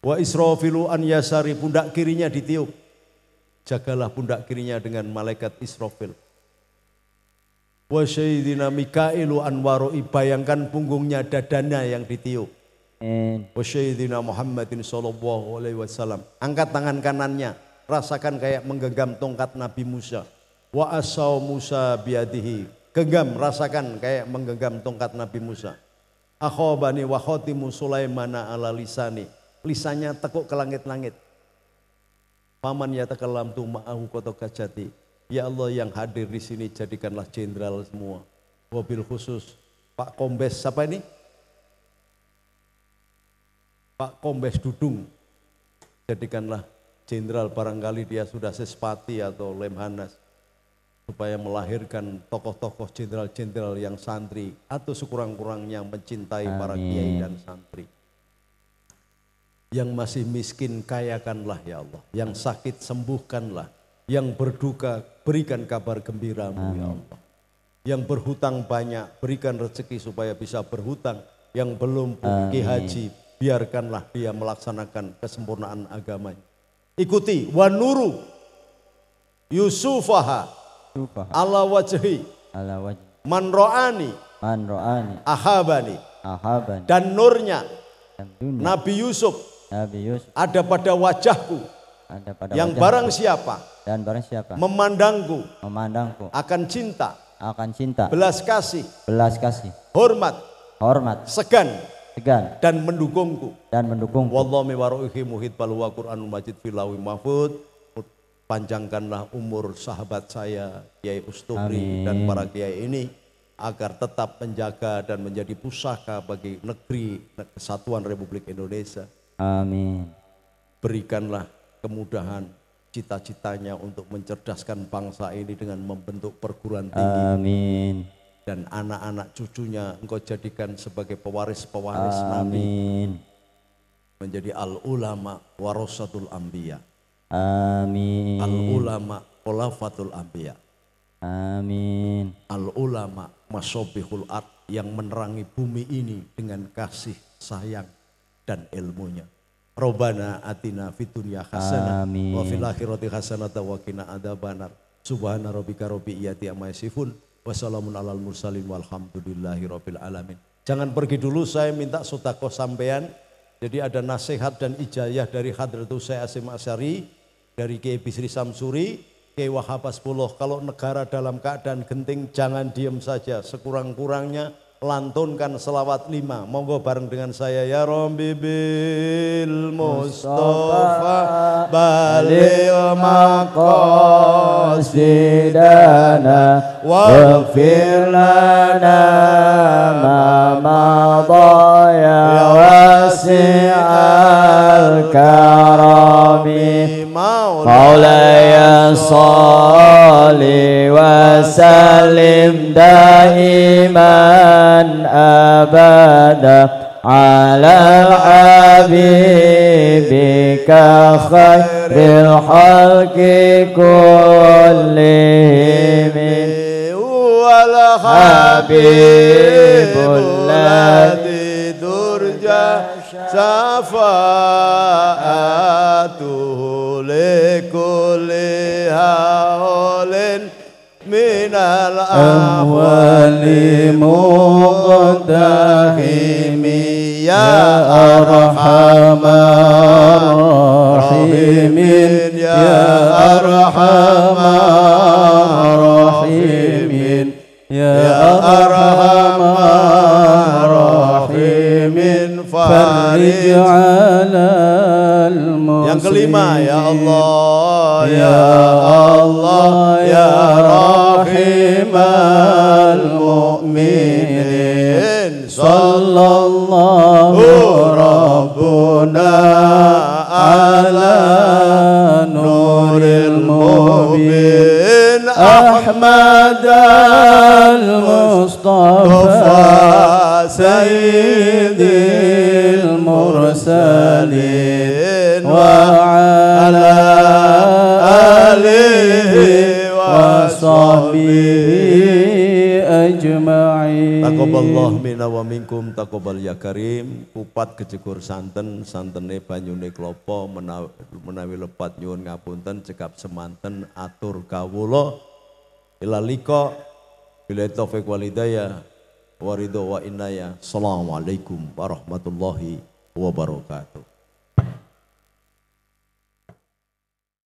Wa Israfilu an yasari pundak kirinya ditiup. Jagalah pundak kirinya dengan malaikat Israfil. Wa Sayyidina Mikailu anwaroi bayangkan punggungnya dadanya yang ditiup. Wa Sayyidina Muhammadin sallallahu alaihi wasallam. Angkat tangan kanannya, rasakan kayak menggenggam tongkat Nabi Musa. Wa asau Musa biadihi genggam rasakan kayak menggenggam tongkat Nabi Musa akhobani wa khotimu sulaimana ala lisani lisannya tekuk ke langit-langit paman ya takalam tu ma'ahu kota kajati ya Allah yang hadir di sini jadikanlah jenderal semua mobil khusus Pak Kombes siapa ini Pak Kombes Dudung jadikanlah jenderal barangkali dia sudah sespati atau lemhanas supaya melahirkan tokoh-tokoh jenderal-jenderal yang santri atau sekurang-kurangnya mencintai Amin. para kiai dan santri. Yang masih miskin kayakanlah ya Allah, yang sakit sembuhkanlah, yang berduka berikan kabar gembiramu ya Amin. ya Allah. Yang berhutang banyak berikan rezeki supaya bisa berhutang, yang belum pergi haji biarkanlah dia melaksanakan kesempurnaan agamanya. Ikuti wanuru Yusufaha sufaha ala wajhi ala wajhi man ro'ani man ro'ani ahabani
ahabani
dan nurnya dan dunia. Nabi Yusuf Nabi Yusuf ada pada wajahku ada pada yang wajahku. barang siapa dan barang siapa memandangku memandangku akan cinta akan cinta belas kasih belas kasih hormat hormat segan segan dan mendukungku dan mendukung wallahi waruhi muhit balwa qur'anul majid filawi mahfud panjangkanlah umur sahabat saya Kiai Ustubri dan para kiai ini agar tetap menjaga dan menjadi pusaka bagi negeri kesatuan Republik Indonesia.
Amin.
Berikanlah kemudahan cita-citanya untuk mencerdaskan bangsa ini dengan membentuk perguruan tinggi.
Amin.
Dan anak-anak cucunya engkau jadikan sebagai pewaris-pewaris Nabi. Menjadi al-ulama warasatul ambiyah.
Amin. Al ulama
khulafatul anbiya. Amin. Al ulama masobihul ard yang menerangi bumi ini dengan kasih sayang dan ilmunya. Robana atina fitunya hasanah wa fil akhirati hasanah wa qina adzabannar. Subhana rabbika karobi iyyati amma yasifun wa salamun alal mursalin walhamdulillahi rabbil alamin. Jangan pergi dulu saya minta sotakoh sampean. Jadi ada nasihat dan ijayah dari Hadratu Syekh Asim Asyari dari Kiai Bisri Samsuri, Kiai Wahab Asbullah, kalau negara dalam keadaan genting jangan diem saja, sekurang-kurangnya lantunkan selawat lima. Monggo bareng dengan saya ya Rombi bil Mustafa
balil maqasidana waghfir
lana ma Wasi Al karami
مولاي
صل وسلم دائما أبدا على حبيبك خير الخلق كلهم
والحبيب الذي شفاعته لكل
هول من الأهوال مقتحم يا أرحم الراحمين يا أرحم الراحمين يا أرحم الراحم فارج على المسلمين يا الله يا الله يا رحيم المؤمنين صلى الله oh, ربنا على نور المؤمن أحمد محمد المصطفى سيدي المرسلين وعلى آله وصحبه Takobal Allah
mina wa minkum takobal ya karim Kupat kecekur santen Santene banyune klopo Menawi lepat nyuwun ngapunten Cekap semanten atur kawulo ila liqa bila taufiq wal hidayah wa ridho wa inayah. Assalamualaikum warahmatullahi wabarakatuh.